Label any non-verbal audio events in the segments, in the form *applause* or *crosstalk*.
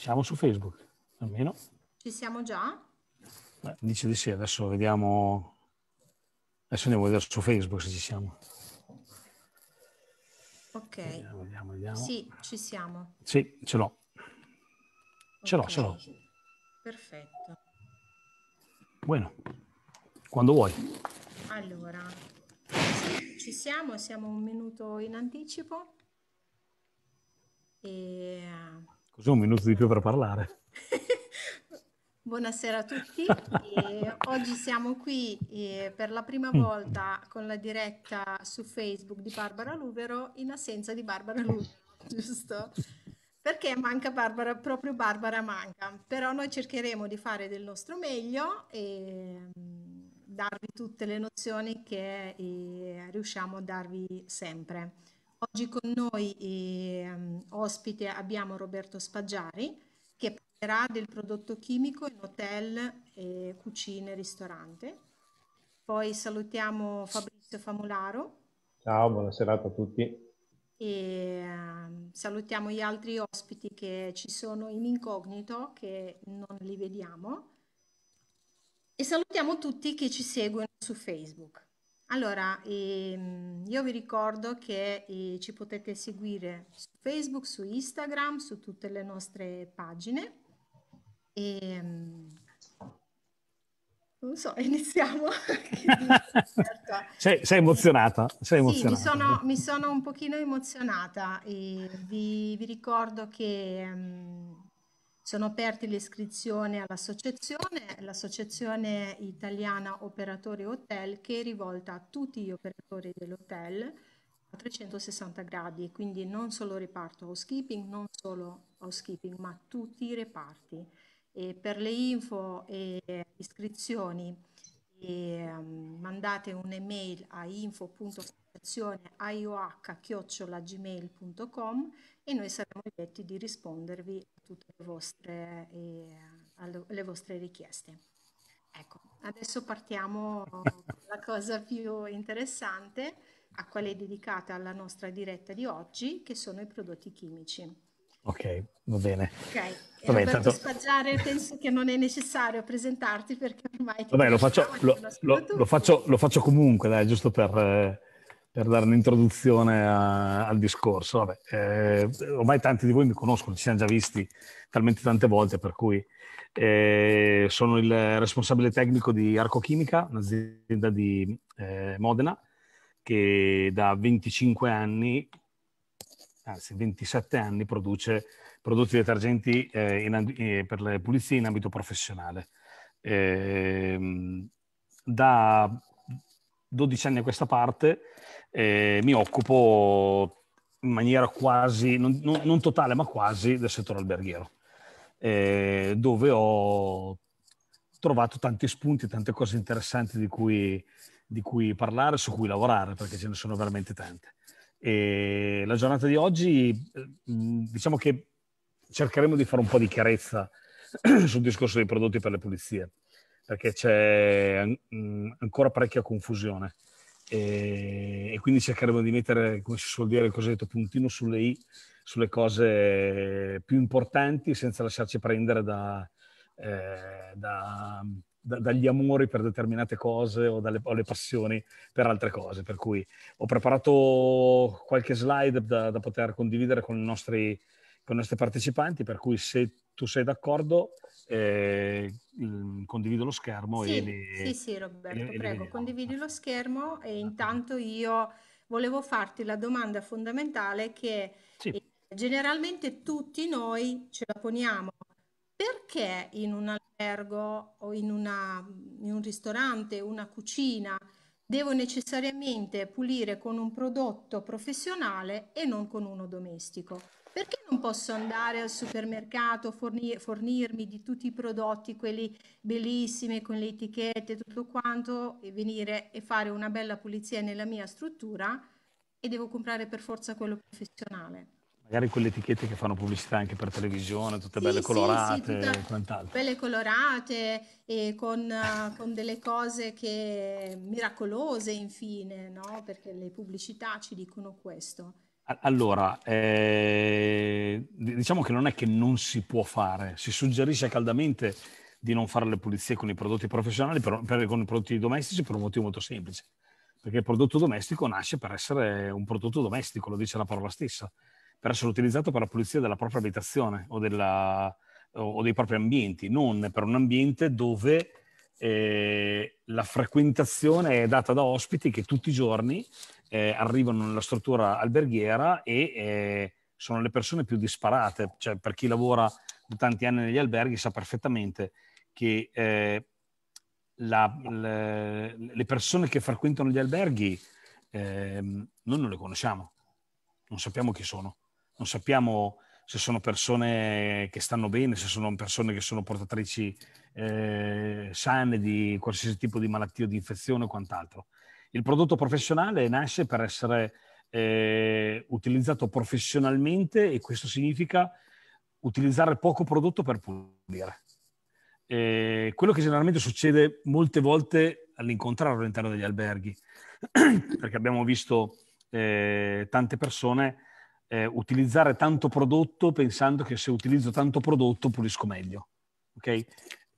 Siamo su Facebook, almeno. Ci siamo già? Beh, dice di sì, adesso vediamo. Adesso andiamo a vedere su Facebook se ci siamo. Ok. Vediamo, vediamo, vediamo. Sì, ci siamo. Sì, ce l'ho. Ce okay. l'ho, ce l'ho. Perfetto. Bueno, quando vuoi. Allora, ci siamo, siamo un minuto in anticipo. E Così un minuto di più per parlare. *laughs* Buonasera a tutti. E eh, oggi siamo qui eh, per la prima mm. volta con la diretta su Facebook di Barbara Luvero in assenza di Barbara Luvero, *laughs* giusto? Perché manca Barbara, proprio Barbara manca. Però noi cercheremo di fare del nostro meglio e mm, darvi tutte le nozioni che eh, riusciamo a darvi sempre. Oggi con noi eh, ospite abbiamo Roberto Spaggiari che parlerà del prodotto chimico in hotel, eh, cucine e ristorante. Poi salutiamo Fabrizio Famularo. Ciao, buonasera a tutti. E ehm, salutiamo gli altri ospiti che ci sono in incognito che non li vediamo. E salutiamo tutti che ci seguono su Facebook. Allora, ehm, io vi ricordo che eh, ci potete seguire su Facebook, su Instagram, su tutte le nostre pagine. E, ehm, non so, *laughs* iniziamo. *laughs* sei, sei, emozionata? Sei Sì, mi, sono, mi sono, un pochino emozionata e vi, vi ricordo che... Um, sono aperte le iscrizioni all'associazione, l'associazione italiana Operatori Hotel che è rivolta a tutti gli operatori dell'hotel a 360 gradi, quindi non solo reparto housekeeping, non solo housekeeping, ma tutti i reparti. E per le info e iscrizioni e, um, mandate un'email a info.associazione.ioh.gmail.com e noi saremo lieti di rispondervi a tutte le vostre, eh, alle vostre richieste. Ecco, adesso partiamo dalla cosa più interessante, a quale è dedicata la nostra diretta di oggi, che sono i prodotti chimici. Ok, va bene. Okay. Vabbè, intanto... Spaggiare penso che non è necessario presentarti perché ormai... Vabbè, lo faccio, lo, lo, lo, faccio, lo faccio comunque, dai, giusto per... Eh per dare un'introduzione a, al discorso. Vabbè, eh, ormai tanti di voi mi conoscono, ci siamo già visti talmente tante volte, per cui eh, sono il responsabile tecnico di Arcochimica, un'azienda di eh, Modena, che da 25 anni, anzi 27 anni, produce prodotti detergenti eh, in, eh, per le pulizie in ambito professionale. Ehm, da 12 anni a questa parte eh, mi occupo in maniera quasi, non, non, non, totale, ma quasi del settore alberghiero, eh, dove ho trovato tanti spunti, tante cose interessanti di cui, di cui parlare, su cui lavorare, perché ce ne sono veramente tante. E la giornata di oggi, mm, diciamo che cercheremo di fare un po' di chiarezza *clears throat* sul discorso dei prodotti per le pulizie perché c'è mh, mm, ancora parecchia confusione e, e, quindi cercheremo di mettere, come si suol dire, il cosiddetto puntino sulle i, sulle cose più importanti senza lasciarci prendere da, eh, da, da, dagli amori per determinate cose o dalle o passioni per altre cose. Per cui ho preparato qualche slide da, poter condividere con i nostri con i nostri partecipanti, per cui se tu sei d'accordo, eh, condivido lo schermo. Sì, e le, sì, sì, Roberto, e prego, condividi lo schermo e intanto io volevo farti la domanda fondamentale che sì. generalmente tutti noi ce la poniamo. Perché in un albergo o in, una, in un ristorante, una cucina, devo necessariamente pulire con un prodotto professionale e non con uno domestico? perché non posso andare al supermercato, fornir, fornirmi di tutti i prodotti, quelli bellissimi con le etichette, e tutto quanto, e venire e fare una bella pulizia nella mia struttura e devo comprare per forza quello professionale? Magari quelle etichette che fanno pubblicità anche per televisione, tutte sì, belle colorate sì, sì, e quant'altro. Belle colorate e con, eh, con delle cose che, miracolose infine, no? perché le pubblicità ci dicono questo. Allora, eh, diciamo che non è che non si può fare, si suggerisce caldamente di non fare le pulizie con i prodotti professionali, per, per, con i prodotti domestici per un motivo molto semplice, perché il prodotto domestico nasce per essere un prodotto domestico, lo dice la parola stessa, per essere utilizzato per la pulizia della propria abitazione o, della, o dei propri ambienti, non per un ambiente dove eh, la frequentazione è data da ospiti che tutti i giorni eh, arrivano nella struttura alberghiera e eh, sono le persone più disparate, cioè per chi lavora da tanti anni negli alberghi sa perfettamente che eh, la, le, le, persone che frequentano gli alberghi ehm, noi non le conosciamo, non sappiamo chi sono, non sappiamo se sono persone che stanno bene, se sono persone che sono portatrici eh, sane di qualsiasi tipo di malattia o di infezione o quant'altro il prodotto professionale nasce per essere eh, utilizzato professionalmente e questo significa utilizzare poco prodotto per pulire. Eh, quello che generalmente succede molte volte all'incontrare all'interno degli alberghi, *clears throat* perché abbiamo visto eh, tante persone eh, utilizzare tanto prodotto pensando che se utilizzo tanto prodotto pulisco meglio. Okay?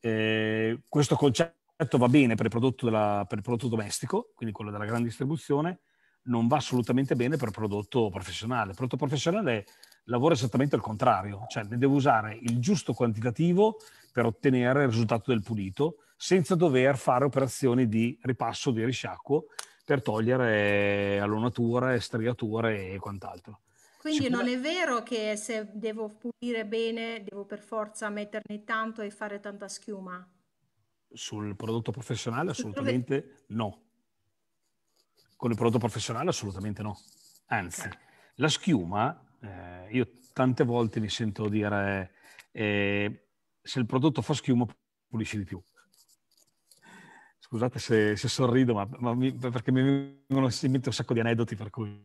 Eh, questo concetto Certo va bene per il, prodotto, della, per il prodotto domestico, quindi quello della grande distribuzione, non va assolutamente bene per il prodotto professionale. Il prodotto professionale lavora esattamente al contrario, cioè ne devo usare il giusto quantitativo per ottenere il risultato del pulito, senza dover fare operazioni di ripasso, di risciacquo, per togliere allonature, striature e quant'altro. Quindi Sicur- non è vero che se devo pulire bene devo per forza metterne tanto e fare tanta schiuma? Sul prodotto professionale assolutamente no. Con il prodotto professionale assolutamente no. Anzi, la schiuma, eh, io tante volte mi sento dire eh, se il prodotto fa schiuma pulisci di più. Scusate se, se sorrido, ma, ma mi, perché mi vengono in mente un sacco di aneddoti, per cui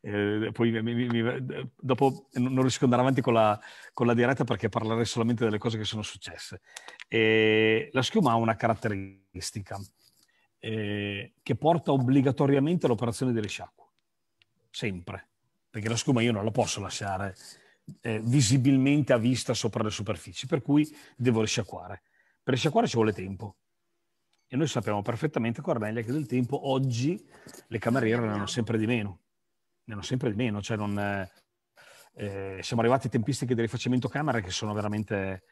eh, poi mi, mi, dopo non riesco ad andare avanti con la, con la, diretta perché parlerei solamente delle cose che sono successe. E la schiuma ha una caratteristica eh, che porta obbligatoriamente all'operazione di risciacquo, sempre, perché la schiuma io non la posso lasciare eh, visibilmente a vista sopra le superfici, per cui devo risciacquare. Per risciacquare ci vuole tempo e noi sappiamo perfettamente, Cornelia, che nel tempo oggi le cameriere ne hanno sempre di meno. Ne hanno sempre di meno. Cioè non, eh, eh siamo arrivati a tempistiche di rifacimento camera che sono veramente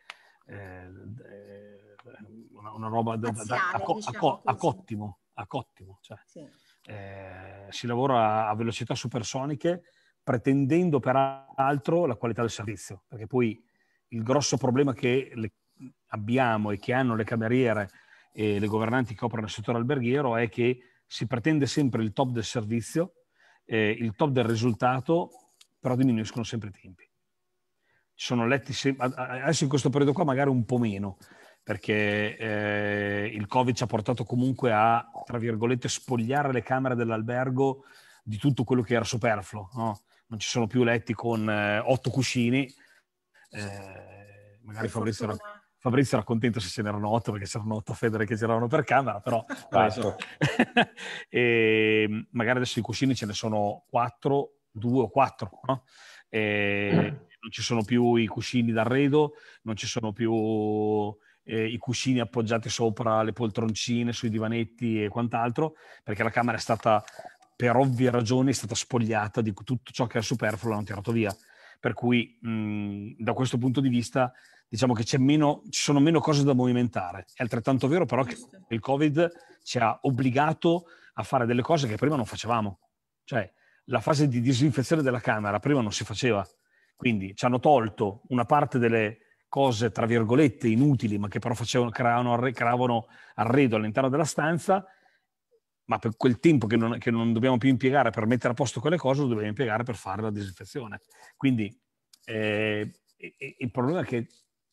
eh, una, eh, una, roba da, da, da, a, diciamo a, a, cottimo. A cottimo cioè. sì. eh, si lavora a velocità supersoniche pretendendo peraltro la qualità del servizio, perché poi il grosso problema che abbiamo e che hanno le cameriere e le governanti che operano nel settore alberghiero è che si pretende sempre il top del servizio, eh, il top del risultato, però diminuiscono sempre i tempi. Ci sono letti, se- adesso in questo periodo qua magari un po' meno, perché eh, il Covid ci ha portato comunque a, tra virgolette, spogliare le camere dell'albergo di tutto quello che era superfluo. No? Non ci sono più letti con eh, otto cuscini, eh, magari Fabrizio... Fortuna Fabrizio era contento se ce n'erano otto, perché c'erano otto Federe che giravano per camera, però... *laughs* Esatto. *laughs* e ehm, magari adesso i cuscini ce ne sono quattro, due o quattro, no? E ehm, mm. Non ci sono più i cuscini d'arredo, non ci sono più eh, i cuscini appoggiati sopra le poltroncine, sui divanetti e quant'altro, perché la camera è stata, per ovvie ragioni, è stata spogliata di tutto ciò che era superfluo, e l'hanno tirato via. Per cui, mh, mm, da questo punto di vista, diciamo che meno, ci sono meno cose da movimentare. È altrettanto vero però che il Covid ci ha obbligato a fare delle cose che prima non facevamo. Cioè, la fase di disinfezione della camera prima non si faceva. Quindi ci hanno tolto una parte delle cose, tra virgolette, inutili, ma che però facevano, creavano, creavano arredo all'interno della stanza, ma per quel tempo che non, che non, dobbiamo più impiegare per mettere a posto quelle cose, lo dobbiamo impiegare per fare la disinfezione. Quindi eh, il problema è che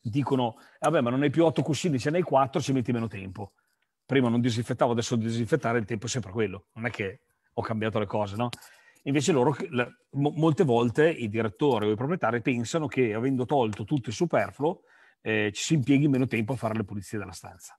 dicono, vabbè ma non hai più otto cuscini, ce ne hai quattro, ci metti meno tempo. Prima non disinfettavo, adesso disinfettare, il tempo è sempre quello, non è che ho cambiato le cose, no? Invece loro, molte volte i direttori o i proprietari pensano che avendo tolto tutto il superfluo, eh, ci si impieghi meno tempo a fare le pulizie della stanza.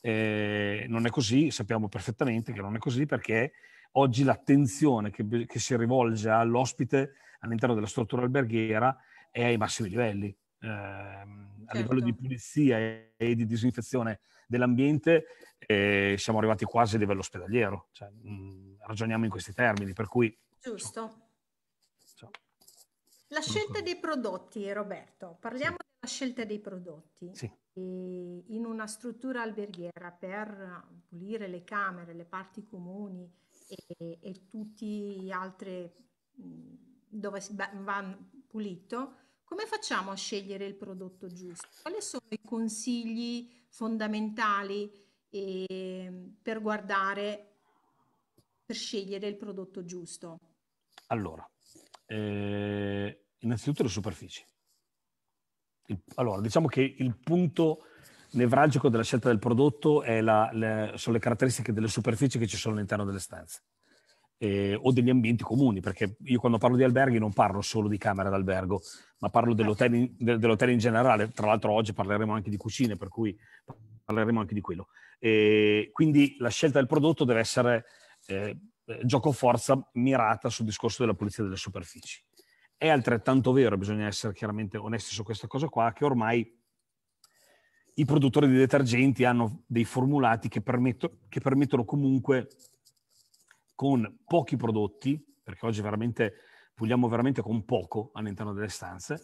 Eh, non è così, sappiamo perfettamente che non è così perché oggi l'attenzione che, che si rivolge all'ospite all'interno della struttura alberghiera è ai massimi livelli Ehm, certo. A livello di certo. pulizia e, di disinfezione dell'ambiente eh, siamo arrivati quasi a livello ospedaliero, cioè, mh, mm, ragioniamo in questi termini, per cui... Giusto. Cioè, la scelta dei prodotti, Roberto, parliamo sì. della scelta dei prodotti. Sì. In una struttura alberghiera per pulire le camere, le parti comuni e, e tutti gli altri mm, dove si va, va pulito, come facciamo a scegliere il prodotto giusto? Quali sono i consigli fondamentali eh, per guardare, per scegliere il prodotto giusto? Allora, eh, innanzitutto le superfici. Il, allora, diciamo che il punto nevralgico della scelta del prodotto la, le, sono le caratteristiche delle superfici che ci sono all'interno delle stanze eh, o degli ambienti comuni, perché io quando parlo di alberghi non parlo solo di camera d'albergo, ma parlo dell'hotel in, dell'hotel in generale. Tra l'altro oggi parleremo anche di cucine, per cui parleremo anche di quello. E quindi la scelta del prodotto deve essere eh, gioco forza mirata sul discorso della pulizia delle superfici. È altrettanto vero, bisogna essere chiaramente onesti su questa cosa qua, che ormai i produttori di detergenti hanno dei formulati che, permetto, che permettono comunque con pochi prodotti, perché oggi veramente puliamo veramente con poco all'interno delle stanze,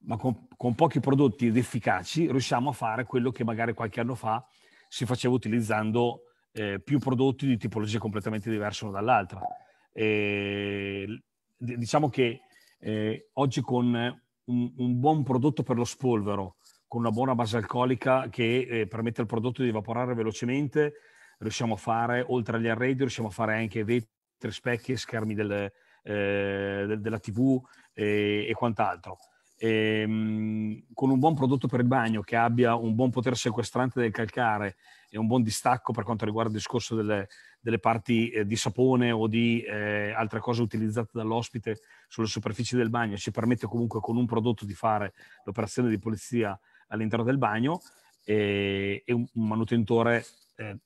ma con, con pochi prodotti ed efficaci riusciamo a fare quello che magari qualche anno fa si faceva utilizzando eh, più prodotti di tipologie completamente diverse uno dall'altra. E, ehm, diciamo che eh, oggi con un, un, buon prodotto per lo spolvero, con una buona base alcolica che eh, permette al prodotto di evaporare velocemente, riusciamo a fare, oltre agli arredi, riusciamo a fare anche vetri, specchi, schermi del, eh, della TV e, e quant'altro. E, ehm, con un buon prodotto per il bagno che abbia un buon potere sequestrante del calcare e un buon distacco per quanto riguarda il discorso delle, delle parti eh, di sapone o di eh, altre cose utilizzate dall'ospite sulle superfici del bagno, ci permette comunque con un prodotto di fare l'operazione di pulizia all'interno del bagno eh, e, e un manutentore eh,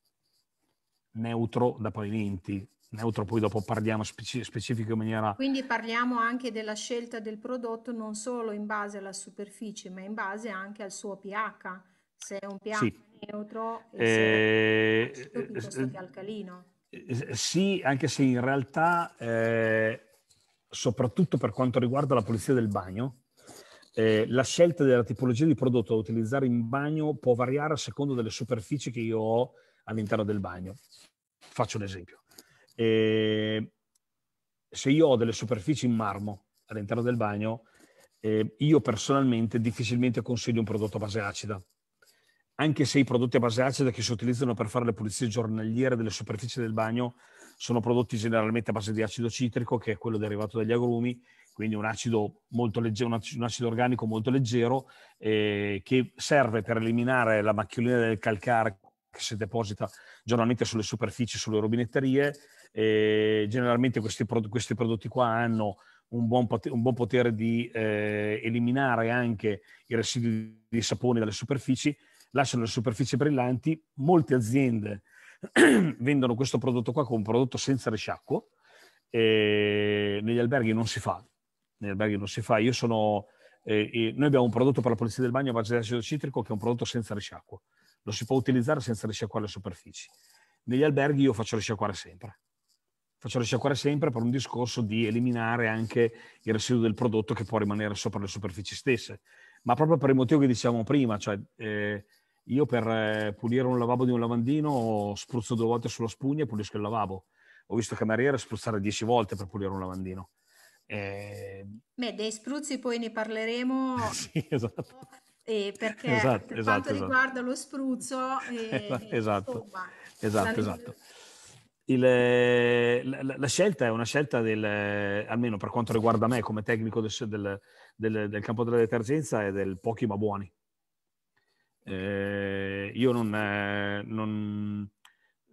neutro da pavimenti, neutro poi dopo parliamo speci- specifico in maniera... Quindi parliamo anche della scelta del prodotto non solo in base alla superficie, ma in base anche al suo pH, se è un pH sì. neutro e eh, se è piuttosto eh, che eh, eh, alcalino. Eh, sì, anche se in realtà, soprattutto per quanto riguarda la pulizia del bagno, la scelta della tipologia di prodotto da utilizzare in bagno può variare a seconda delle superfici che io ho all'interno del bagno. Faccio un esempio. Eh, se io ho delle superfici in marmo all'interno del bagno, eh, io personalmente difficilmente consiglio un prodotto a base acida. Anche se i prodotti a base acida che si utilizzano per fare le pulizie giornaliere delle superfici del bagno sono prodotti generalmente a base di acido citrico, che è quello derivato dagli agrumi, quindi un acido, leggero, un acido organico molto leggero, eh, che serve per eliminare la macchiolina del calcare che si deposita giornalmente sulle superfici, sulle rubinetterie. E generalmente questi, questi prodotti qua hanno un buon, potere, un buon potere di eh, eliminare anche i residui di sapone dalle superfici, lasciano le superfici brillanti. Molte aziende *clears throat* vendono questo prodotto qua come un prodotto senza risciacquo. E negli alberghi non si fa. Negli alberghi non si fa. Io sono, eh, noi abbiamo un prodotto per la polizia del bagno a base di acido citrico che è un prodotto senza risciacquo lo si può utilizzare senza risciacquare le superfici. Negli alberghi io faccio risciacquare sempre. Faccio risciacquare sempre per un discorso di eliminare anche il residuo del prodotto che può rimanere sopra le superfici stesse. Ma proprio per il motivo che dicevamo prima, cioè eh, io per eh, pulire un lavabo di un lavandino spruzzo due volte sulla spugna e pulisco il lavabo. Ho visto cameriere spruzzare dieci volte per pulire un lavandino. Eh... Beh, dei spruzzi poi ne parleremo. *laughs* sì, esatto. Oh eh, perché *laughs* esatto, per esatto, quanto esatto. riguarda lo spruzzo, *laughs* eh, esatto, esatto, esatto, esatto. Il, eh, la, la, scelta è una scelta del, eh, almeno per quanto riguarda me come tecnico del, del, del, del campo della detergenza, è del pochi ma buoni. Eh, io non, eh, non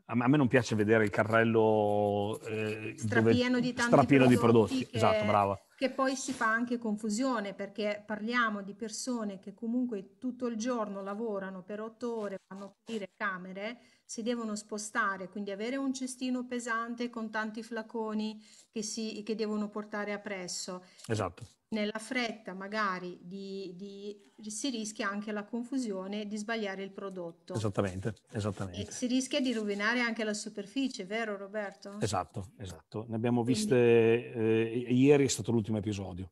a me non piace vedere il carrello eh, strapieno, dove, di, strapieno prodotti di prodotti. Che... Esatto, brava che poi si fa anche confusione perché parliamo di persone che comunque tutto il giorno lavorano per otto ore, vanno a pulire camere, si devono spostare, quindi avere un cestino pesante con tanti flaconi che, si, che devono portare appresso. Esatto. Nella fretta magari di, di, si rischia anche la confusione di sbagliare il prodotto. Esattamente, esattamente. E si rischia di rovinare anche la superficie, vero Roberto? Esatto, esatto. Ne abbiamo viste, quindi... eh, ieri è stato l'ultimo episodio.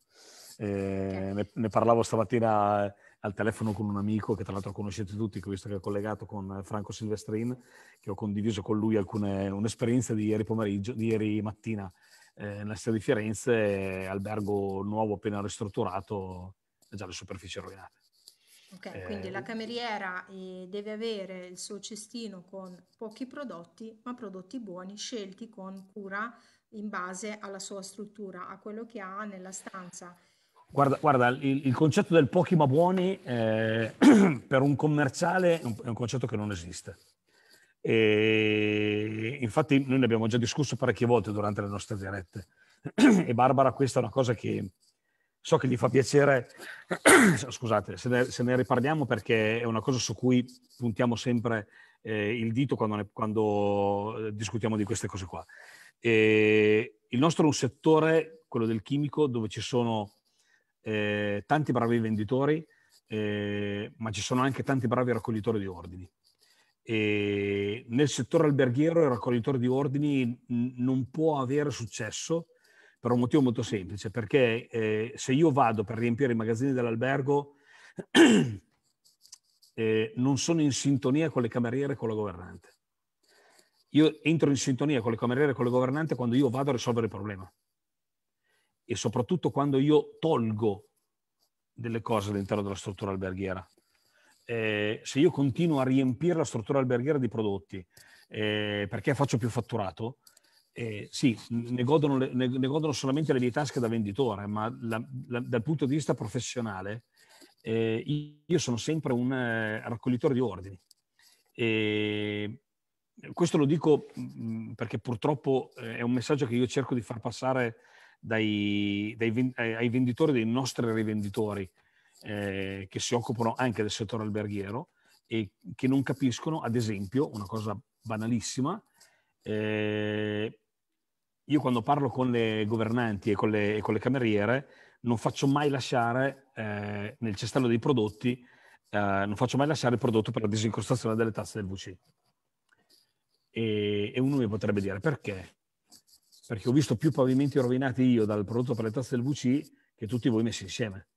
Eh, okay. ne, ne, parlavo stamattina al telefono con un amico che tra l'altro conoscete tutti, che ho visto che è collegato con eh, Franco Silvestrin, che ho condiviso con lui alcune, un'esperienza di ieri pomeriggio, di ieri mattina eh, nella città di Firenze, eh, albergo nuovo appena ristrutturato, già le superfici rovinate. Ok, eh, quindi la cameriera eh, deve avere il suo cestino con pochi prodotti, ma prodotti buoni, scelti con cura in base alla sua struttura, a quello che ha nella stanza Guarda, guarda il, il, concetto del pochi ma buoni eh, *clears throat* per un commerciale è un, è un, concetto che non esiste. E infatti noi ne abbiamo già discusso parecchie volte durante le nostre dirette *clears throat* e Barbara questa è una cosa che so che gli fa piacere, *clears throat* scusate, se ne, se ne riparliamo perché è una cosa su cui puntiamo sempre eh, il dito quando, ne, quando, eh, discutiamo di queste cose qua. E il nostro è un settore, quello del chimico, dove ci sono eh, tanti bravi venditori, eh, ma ci sono anche tanti bravi raccoglitori di ordini. E nel settore alberghiero il raccoglitore di ordini non può avere successo per un motivo molto semplice, perché eh, se io vado per riempire i magazzini dell'albergo *clears throat* eh, non sono in sintonia con le cameriere e con la governante. Io entro in sintonia con le cameriere e con le governante quando io vado a risolvere il problema e soprattutto quando io tolgo delle cose all'interno della struttura alberghiera. Eh, se io continuo a riempire la struttura alberghiera di prodotti eh, perché faccio più fatturato, eh, sì, ne godono, le, ne, ne godono, solamente le mie tasche da venditore, ma la, la, dal punto di vista professionale eh, io sono sempre un eh, raccoglitore di ordini. E questo lo dico mm, mm, perché purtroppo eh, è un messaggio che io cerco di far passare dai, dai, ai venditori dei nostri rivenditori eh, che si occupano anche del settore alberghiero e che non capiscono, ad esempio, una cosa banalissima, eh, io quando parlo con le governanti e con le, e con le cameriere non faccio mai lasciare eh, nel cestello dei prodotti, eh, non faccio mai lasciare il prodotto per la disincrostazione delle tasse del VC. E, e uno mi potrebbe dire perché? perché ho visto più pavimenti rovinati io dal prodotto per le tazze del VC che tutti voi messi insieme.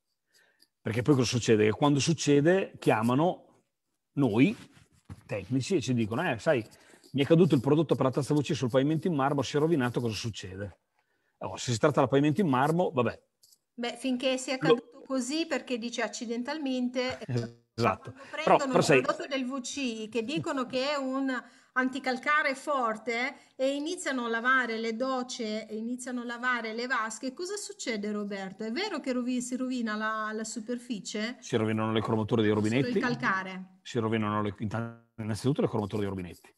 Perché poi cosa succede? Che quando succede chiamano noi, tecnici, e ci dicono, eh, sai, mi è caduto il prodotto per la tazza VC sul pavimento in marmo, si è rovinato, cosa succede? Oh, se si tratta del pavimento in marmo, vabbè. Beh, finché sia caduto così, perché dice accidentalmente... Esatto. Prendono Però, il sei... prodotto del VC che dicono che è un anticalcare forte e iniziano a lavare le docce, e iniziano a lavare le vasche, cosa succede Roberto? È vero che rovi- si rovina la, la, superficie? Si rovinano le cromature dei rubinetti. il calcare. Si rovinano le, innanzitutto le cromature dei rubinetti.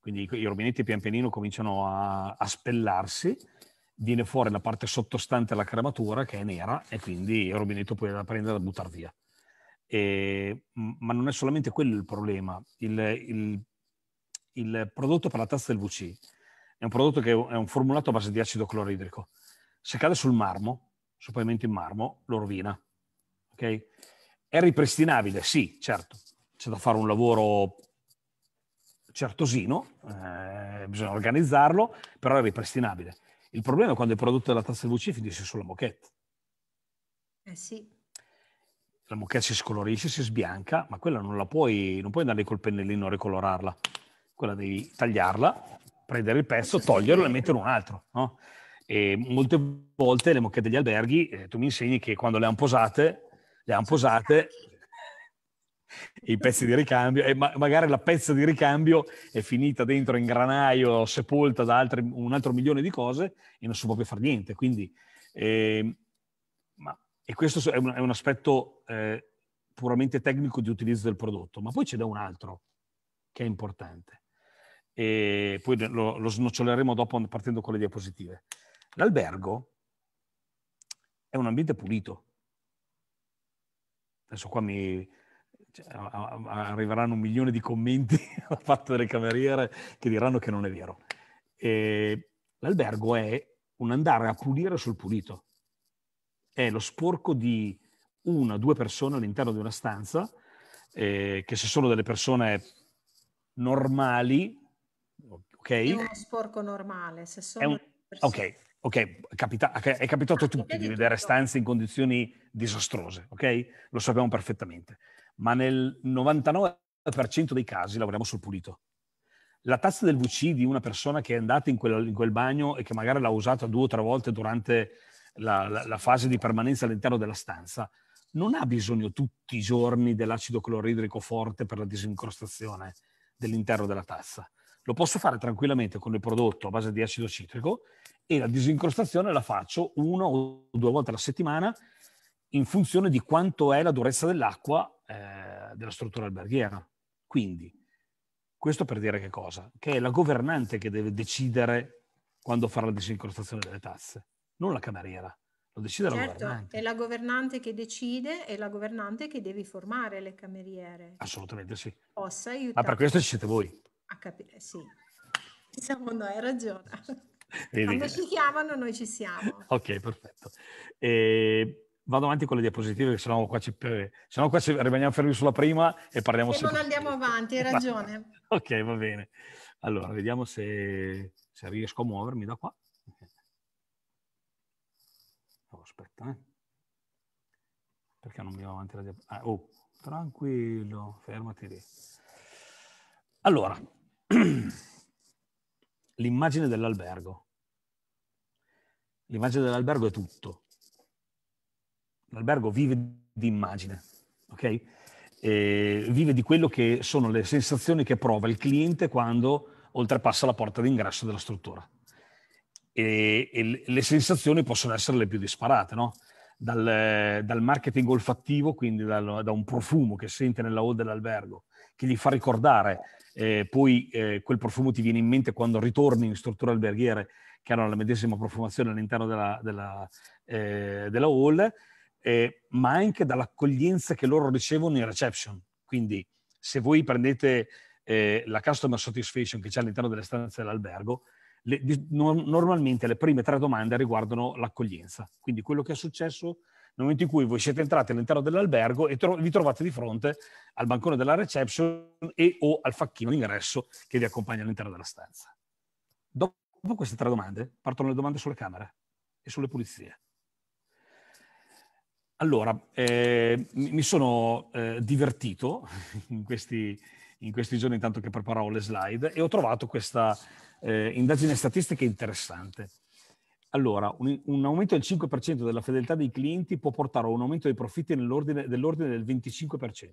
Quindi i rubinetti pian pianino cominciano a, a spellarsi, viene fuori la parte sottostante alla crematura che è nera e quindi il rubinetto puoi la prendere e buttare via. E, ma non è solamente quello il problema. Il, il il prodotto per la tazza del VC è un prodotto che è un formulato a base di acido cloridrico. Se cade sul marmo, sul pavimento in marmo, lo rovina. Okay? È ripristinabile, sì, certo. C'è da fare un lavoro certosino, eh, bisogna organizzarlo, però è ripristinabile. Il problema è quando il prodotto della tazza del VC finisce sulla moquette. Eh sì. La moquette si scolorisce, si sbianca, ma quella non la puoi, non puoi andare col pennellino a ricolorarla quella devi tagliarla, prendere il pezzo, toglierlo e mettere un altro. No? E molte volte le moquette degli alberghi, eh, tu mi insegni che quando le hanno posate, le hanno posate i pezzi di ricambio e ma- magari la pezza di ricambio è finita dentro in granaio, sepolta da altri, un altro milione di cose e non si può più fare niente. Quindi, eh, ma, e questo è un, è un aspetto eh, puramente tecnico di utilizzo del prodotto, ma poi ce n'è un altro che è importante e poi lo, lo snoccioleremo dopo partendo con le diapositive. L'albergo è un ambiente pulito. Adesso qua mi, cioè, arriveranno un milione di commenti *laughs* da parte delle cameriere che diranno che non è vero. E l'albergo è un andare a pulire sul pulito. È lo sporco di una o due persone all'interno di una stanza, eh, che se sono delle persone normali, ok? È uno sporco normale, se sono... Un... Ok, ok, Capita... è capitato a tutti di vedere tutto. stanze in condizioni disastrose, ok? Lo sappiamo perfettamente, ma nel 99% dei casi lavoriamo sul pulito. La tazza del VC di una persona che è andata in, quella, in quel bagno e che magari l'ha usata due o tre volte durante la, la, la fase di permanenza all'interno della stanza, non ha bisogno tutti i giorni dell'acido cloridrico forte per la disincrostazione dell'interno della tazza lo posso fare tranquillamente con il prodotto a base di acido citrico e la disincrostazione la faccio una o due volte alla settimana in funzione di quanto è la durezza dell'acqua eh, della struttura alberghiera. Quindi, questo per dire che cosa? Che è la governante che deve decidere quando fare la disincrostazione delle tazze, non la cameriera. Lo decide certo, la governante. È la governante che decide, è la governante che deve formare le cameriere. Assolutamente sì. Possa aiutare. Ma per questo ci siete voi a capire, eh, sì. Siamo noi, hai ragione. Quando che... ci chiamano noi ci siamo. Ok, perfetto. E vado avanti con le diapositive, sennò qua, ci, sennò qua ci rimaniamo fermi sulla prima e parliamo... Se sempre... non andiamo avanti, hai ragione. *laughs* ok, va bene. Allora, vediamo se, se riesco a muovermi da qua. Oh, aspetta, eh. Perché non mi va avanti la diapositiva? Ah, oh, tranquillo, fermati lì. Allora, *clears throat* l'immagine dell'albergo. L'immagine dell'albergo è tutto. L'albergo vive di immagine, ok? E vive di quello che sono le sensazioni che prova il cliente quando oltrepassa la porta d'ingresso della struttura. E, e le sensazioni possono essere le più disparate, no? Dal, dal marketing olfattivo, quindi dal, da un profumo che sente nella hall dell'albergo, che gli fa ricordare eh, poi eh, quel profumo ti viene in mente quando ritorni in strutture alberghiere che hanno la medesima profumazione all'interno della, della, eh, della hall, eh, ma anche dall'accoglienza che loro ricevono in reception. Quindi se voi prendete eh, la customer satisfaction che c'è all'interno delle stanze dell'albergo, le, di, no, normalmente le prime tre domande riguardano l'accoglienza, quindi quello che è successo nel momento in cui voi siete entrati all'interno dell'albergo e tro- vi trovate di fronte al bancone della reception e o al facchino d'ingresso che vi accompagna all'interno della stanza. Dopo queste tre domande partono le domande sulle camere e sulle pulizie. Allora, eh, mi sono eh, divertito *laughs* in questi, in questi, giorni intanto che preparavo le slide e ho trovato questa eh, indagine statistica interessante. Allora, un, un, aumento del 5% della fedeltà dei clienti può portare a un aumento dei profitti dell'ordine del 25%.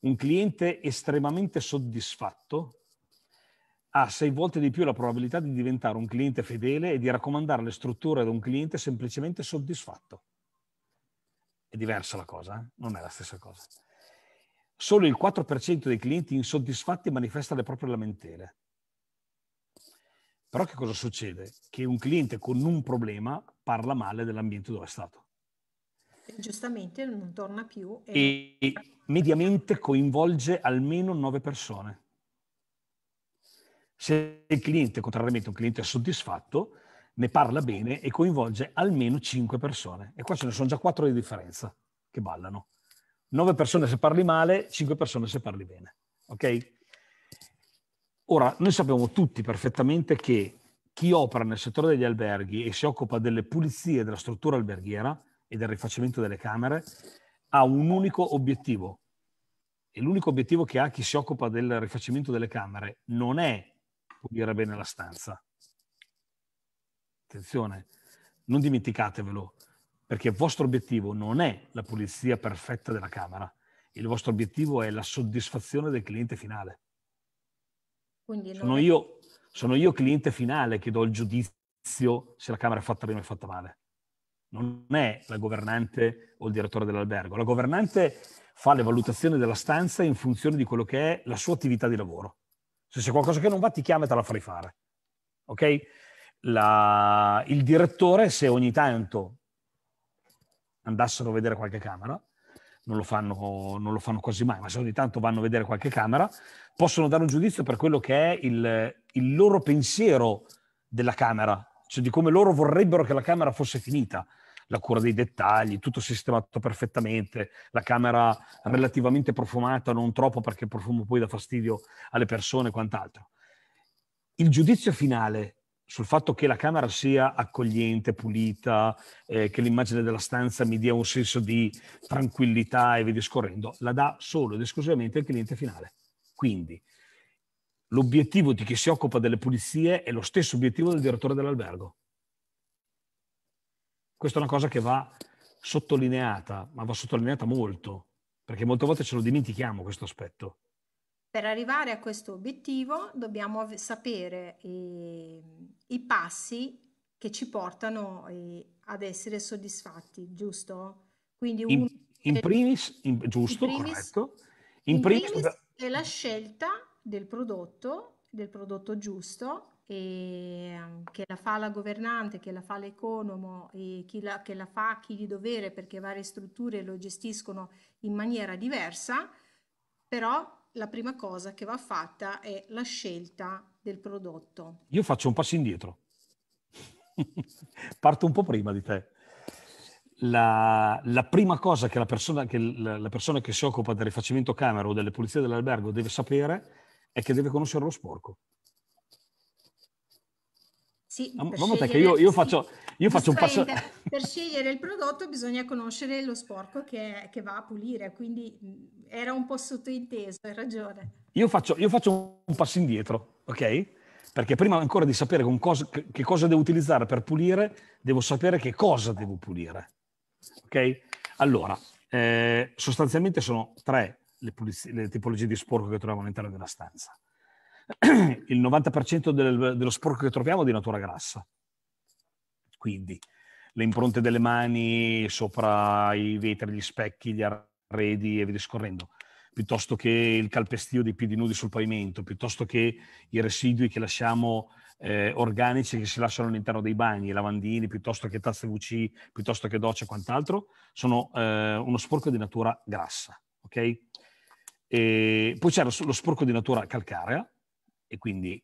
Un cliente estremamente soddisfatto ha sei volte di più la probabilità di diventare un cliente fedele e di raccomandare le strutture ad un cliente semplicemente soddisfatto. È diversa la cosa, eh? non è la stessa cosa. Solo il 4% dei clienti insoddisfatti manifesta le proprie lamentele però che cosa succede? Che un cliente con un problema parla male dell'ambiente dove è stato. Giustamente non torna più. E, e mediamente coinvolge almeno nove persone. Se il cliente, contrariamente a un cliente soddisfatto, ne parla bene e coinvolge almeno cinque persone. E qua ce ne sono già quattro di differenza che ballano. Nove persone se parli male, cinque persone se parli bene. Ok? Ora, noi sappiamo tutti perfettamente che chi opera nel settore degli alberghi e si occupa delle pulizie della struttura alberghiera e del rifacimento delle camere ha un unico obiettivo. E l'unico obiettivo che ha chi si occupa del rifacimento delle camere non è pulire bene la stanza. Attenzione, non dimenticatevelo, perché il vostro obiettivo non è la pulizia perfetta della camera, il vostro obiettivo è la soddisfazione del cliente finale. Quindi sono, non... io, sono io cliente finale che do il giudizio se la Camera è fatta bene o è fatta male. Non è la governante o il direttore dell'albergo. La governante fa le valutazioni della stanza in funzione di quello che è la sua attività di lavoro. Se c'è qualcosa che non va, ti chiama e te la fai fare. Ok? La... Il direttore, se ogni tanto andassero a vedere qualche camera, non lo, fanno, non lo fanno quasi mai, ma se ogni tanto vanno a vedere qualche camera, possono dare un giudizio per quello che è il, il loro pensiero della camera, cioè di come loro vorrebbero che la camera fosse finita la cura dei dettagli, tutto sistemato perfettamente, la camera relativamente profumata, non troppo perché il profumo poi dà fastidio alle persone e quant'altro. Il giudizio finale sul fatto che la camera sia accogliente, pulita, eh, che l'immagine della stanza mi dia un senso di tranquillità e via discorrendo, la dà solo ed esclusivamente il cliente finale. Quindi l'obiettivo di chi si occupa delle pulizie è lo stesso obiettivo del direttore dell'albergo. Questa è una cosa che va sottolineata, ma va sottolineata molto, perché molte volte ce lo dimentichiamo questo aspetto. Per arrivare a questo obiettivo dobbiamo sapere eh, i passi che ci portano eh, ad essere soddisfatti, giusto? Quindi un, in, in primis, in, giusto, in primis, corretto. In, in primis, primis è la scelta del prodotto, del prodotto giusto, ehm, che la fa la governante, che la fa l'economo, chi la, che la fa chi di dovere, perché varie strutture lo gestiscono in maniera diversa, però la prima cosa che va fatta è la scelta del prodotto. Io faccio un passo indietro. *laughs* Parto un po' prima di te. La, la prima cosa che, la persona che, la, la persona che si occupa del rifacimento camera o delle pulizie dell'albergo deve sapere è che deve conoscere lo sporco. Sì, per Mamma io, io, faccio, io faccio un passo... Per scegliere il prodotto bisogna conoscere lo sporco che, che, va a pulire, quindi mm, era un po' sottointeso, hai ragione. Io faccio, io faccio un passo indietro, ok? Perché prima ancora di sapere cosa, che cosa devo utilizzare per pulire, devo sapere che cosa devo pulire, ok? Allora, eh, sostanzialmente sono tre le, pulizie, le tipologie di sporco che troviamo all'interno della stanza *clears throat* il 90% del, dello sporco che troviamo è di natura grassa. Quindi le impronte delle mani sopra i vetri, gli specchi, gli arredi e via discorrendo, piuttosto che il calpestio dei piedi nudi sul pavimento, piuttosto che i residui che lasciamo eh, organici che si lasciano all'interno dei bagni, lavandini, piuttosto che tazze VC, piuttosto che docce e quant'altro, sono eh, uno sporco di natura grassa. Okay? poi c'è lo, lo sporco di natura calcarea, e quindi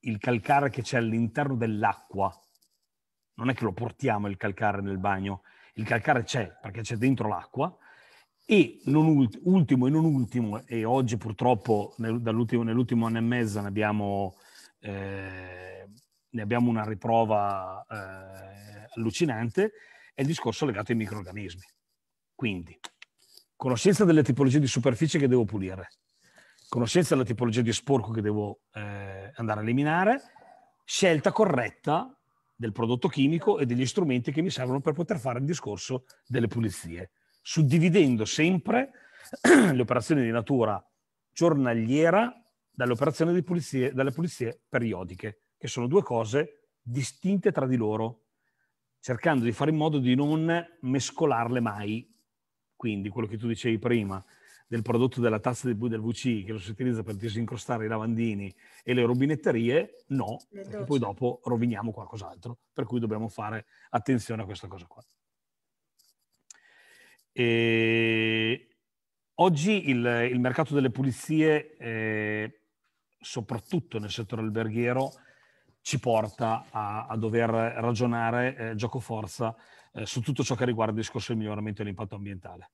il calcare che c'è all'interno dell'acqua, non è che lo portiamo il calcare nel bagno, il calcare c'è perché c'è dentro l'acqua e non ultimo, ultimo e non ultimo, e oggi purtroppo nel, nell'ultimo anno e mezzo ne abbiamo, eh, ne abbiamo una riprova eh, allucinante, è il discorso legato ai microorganismi. Quindi, conoscenza delle tipologie di superficie che devo pulire, conoscenza della tipologia di sporco che devo eh, andare a eliminare, scelta corretta del prodotto chimico e degli strumenti che mi servono per poter fare il discorso delle pulizie, suddividendo sempre *clears throat* le operazioni di natura giornaliera dalle operazioni di pulizie, dalle pulizie periodiche, che sono due cose distinte tra di loro, cercando di fare in modo di non mescolarle mai. Quindi quello che tu dicevi prima, del prodotto della tazza di bui del WC che lo si utilizza per disincrostare i lavandini e le rubinetterie, no, perché poi dopo roviniamo qualcos'altro, per cui dobbiamo fare attenzione a questa cosa qua. E oggi il, il, mercato delle pulizie, eh, soprattutto nel settore alberghiero, ci porta a, a dover ragionare eh, gioco forza eh, su tutto ciò che riguarda il discorso del miglioramento dell'impatto ambientale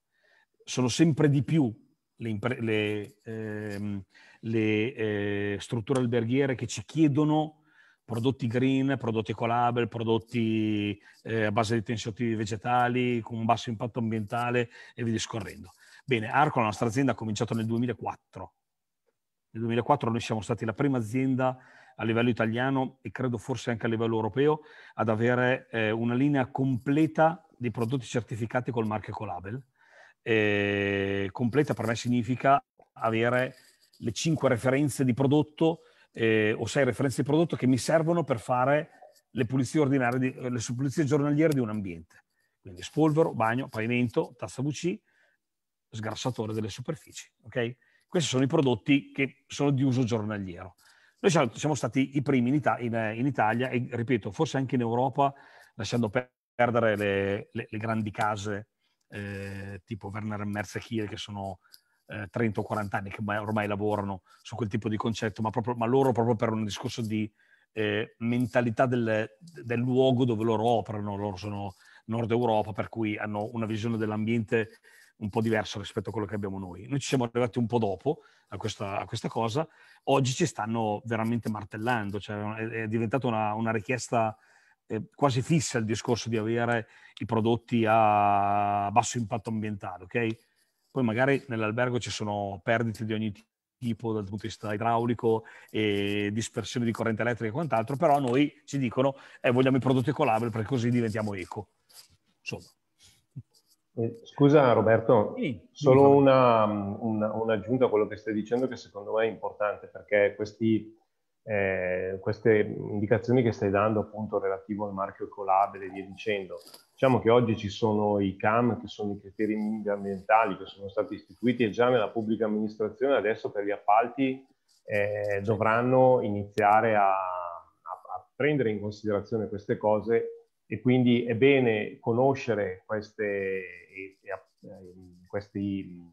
sono sempre di più le, impre- le, ehm, le eh, strutture alberghiere che ci chiedono prodotti green, prodotti ecolabel, prodotti eh, a base di tensioni vegetali, con un basso impatto ambientale e via discorrendo. Bene, Arco, la nostra azienda, ha cominciato nel 2004. Nel 2004 noi siamo stati la prima azienda a livello italiano e credo forse anche a livello europeo ad avere eh, una linea completa di prodotti certificati col marchio Ecolabel eh, completa per me significa avere le cinque referenze di prodotto eh, o sei referenze di prodotto che mi servono per fare le pulizie, ordinarie di, le pulizie giornaliere di un ambiente. Quindi spolvero, bagno, pavimento, tazza VC, sgrassatore delle superfici. Okay? Questi sono i prodotti che sono di uso giornaliero. Noi siamo stati i primi in, Ita- in, in Italia e, ripeto, forse anche in Europa, lasciando perdere le, le, le grandi case eh, tipo Werner Merzechiel, che sono eh, 30 o 40 anni che ormai lavorano su quel tipo di concetto, ma, proprio, ma loro proprio per un discorso di eh, mentalità del, del, luogo dove loro operano, loro sono Nord Europa, per cui hanno una visione dell'ambiente un po' diverso rispetto a quello che abbiamo noi. Noi ci siamo arrivati un po' dopo a questa, a questa cosa, oggi ci stanno veramente martellando, cioè è, è diventata una, una richiesta quasi fissa il discorso di avere i prodotti a basso impatto ambientale, ok? Poi magari nell'albergo ci sono perdite di ogni tipo dal punto di vista idraulico e dispersione di corrente elettrica e quant'altro, però noi ci dicono eh, vogliamo i prodotti ecolabel perché così diventiamo eco. Insomma. Eh, scusa eh, Roberto, sì, solo una, mm, una, un'aggiunta a quello che stai dicendo che secondo me è importante perché questi eh, queste indicazioni che stai dando appunto relativo al marchio collabile e via dicendo. Diciamo che oggi ci sono i CAM, che sono i criteri minimi ambientali, che sono stati istituiti e già nella pubblica amministrazione adesso per gli appalti eh, dovranno iniziare a, a, a prendere in considerazione queste cose e quindi è bene conoscere queste, eh, queste,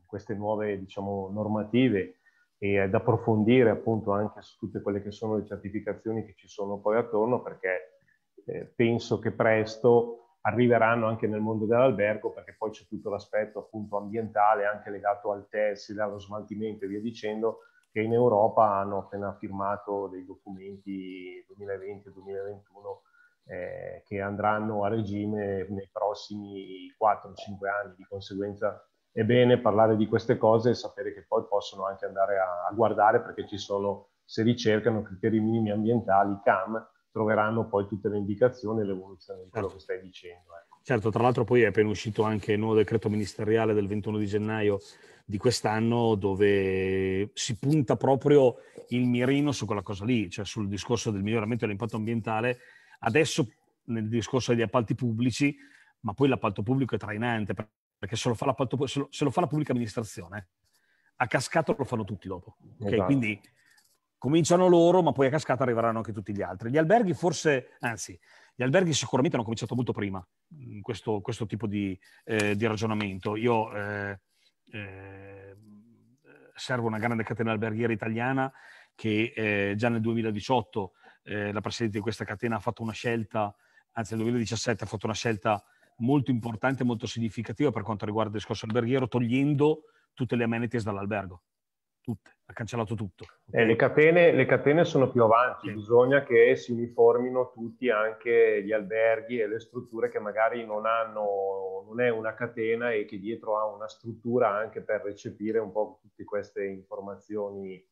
queste nuove diciamo, normative e ad approfondire appunto anche su tutte quelle che sono le certificazioni che ci sono poi attorno perché eh, penso che presto arriveranno anche nel mondo dell'albergo perché poi c'è tutto l'aspetto appunto ambientale anche legato al tessile, allo smaltimento e via dicendo che in Europa hanno appena firmato dei documenti 2020-2021 eh, che andranno a regime nei prossimi 4-5 anni, di conseguenza è bene parlare di queste cose e sapere che poi possono anche andare a, a guardare perché ci sono, se ricercano criteri minimi ambientali, CAM, troveranno poi tutte le indicazioni e l'evoluzione di quello certo. che stai dicendo. Ecco. Certo, tra l'altro poi è appena uscito anche il nuovo decreto ministeriale del 21 di gennaio di quest'anno dove si punta proprio il mirino su quella cosa lì, cioè sul discorso del miglioramento dell'impatto ambientale. Adesso nel discorso degli appalti pubblici, ma poi l'appalto pubblico è trainante perché se lo fa la, se lo, se lo fa la pubblica amministrazione, a cascata lo fanno tutti dopo. Okay? Esatto. Quindi cominciano loro, ma poi a cascata arriveranno anche tutti gli altri. Gli alberghi forse, anzi, gli alberghi sicuramente hanno cominciato molto prima mm, questo, questo tipo di, eh, di, ragionamento. Io eh, eh, servo una grande catena alberghiera italiana che eh, già nel 2018 eh, la presidente di questa catena ha fatto una scelta, anzi nel 2017 ha fatto una scelta molto importante, molto significativa per quanto riguarda il discorso alberghiero, togliendo tutte le amenities dall'albergo. Tutte, ha cancellato tutto. Okay? Eh, le, catene, le, catene, sono più avanti, okay. bisogna che si uniformino tutti anche gli alberghi e le strutture che magari non hanno, non è una catena e che dietro ha una struttura anche per recepire un po' tutte queste informazioni.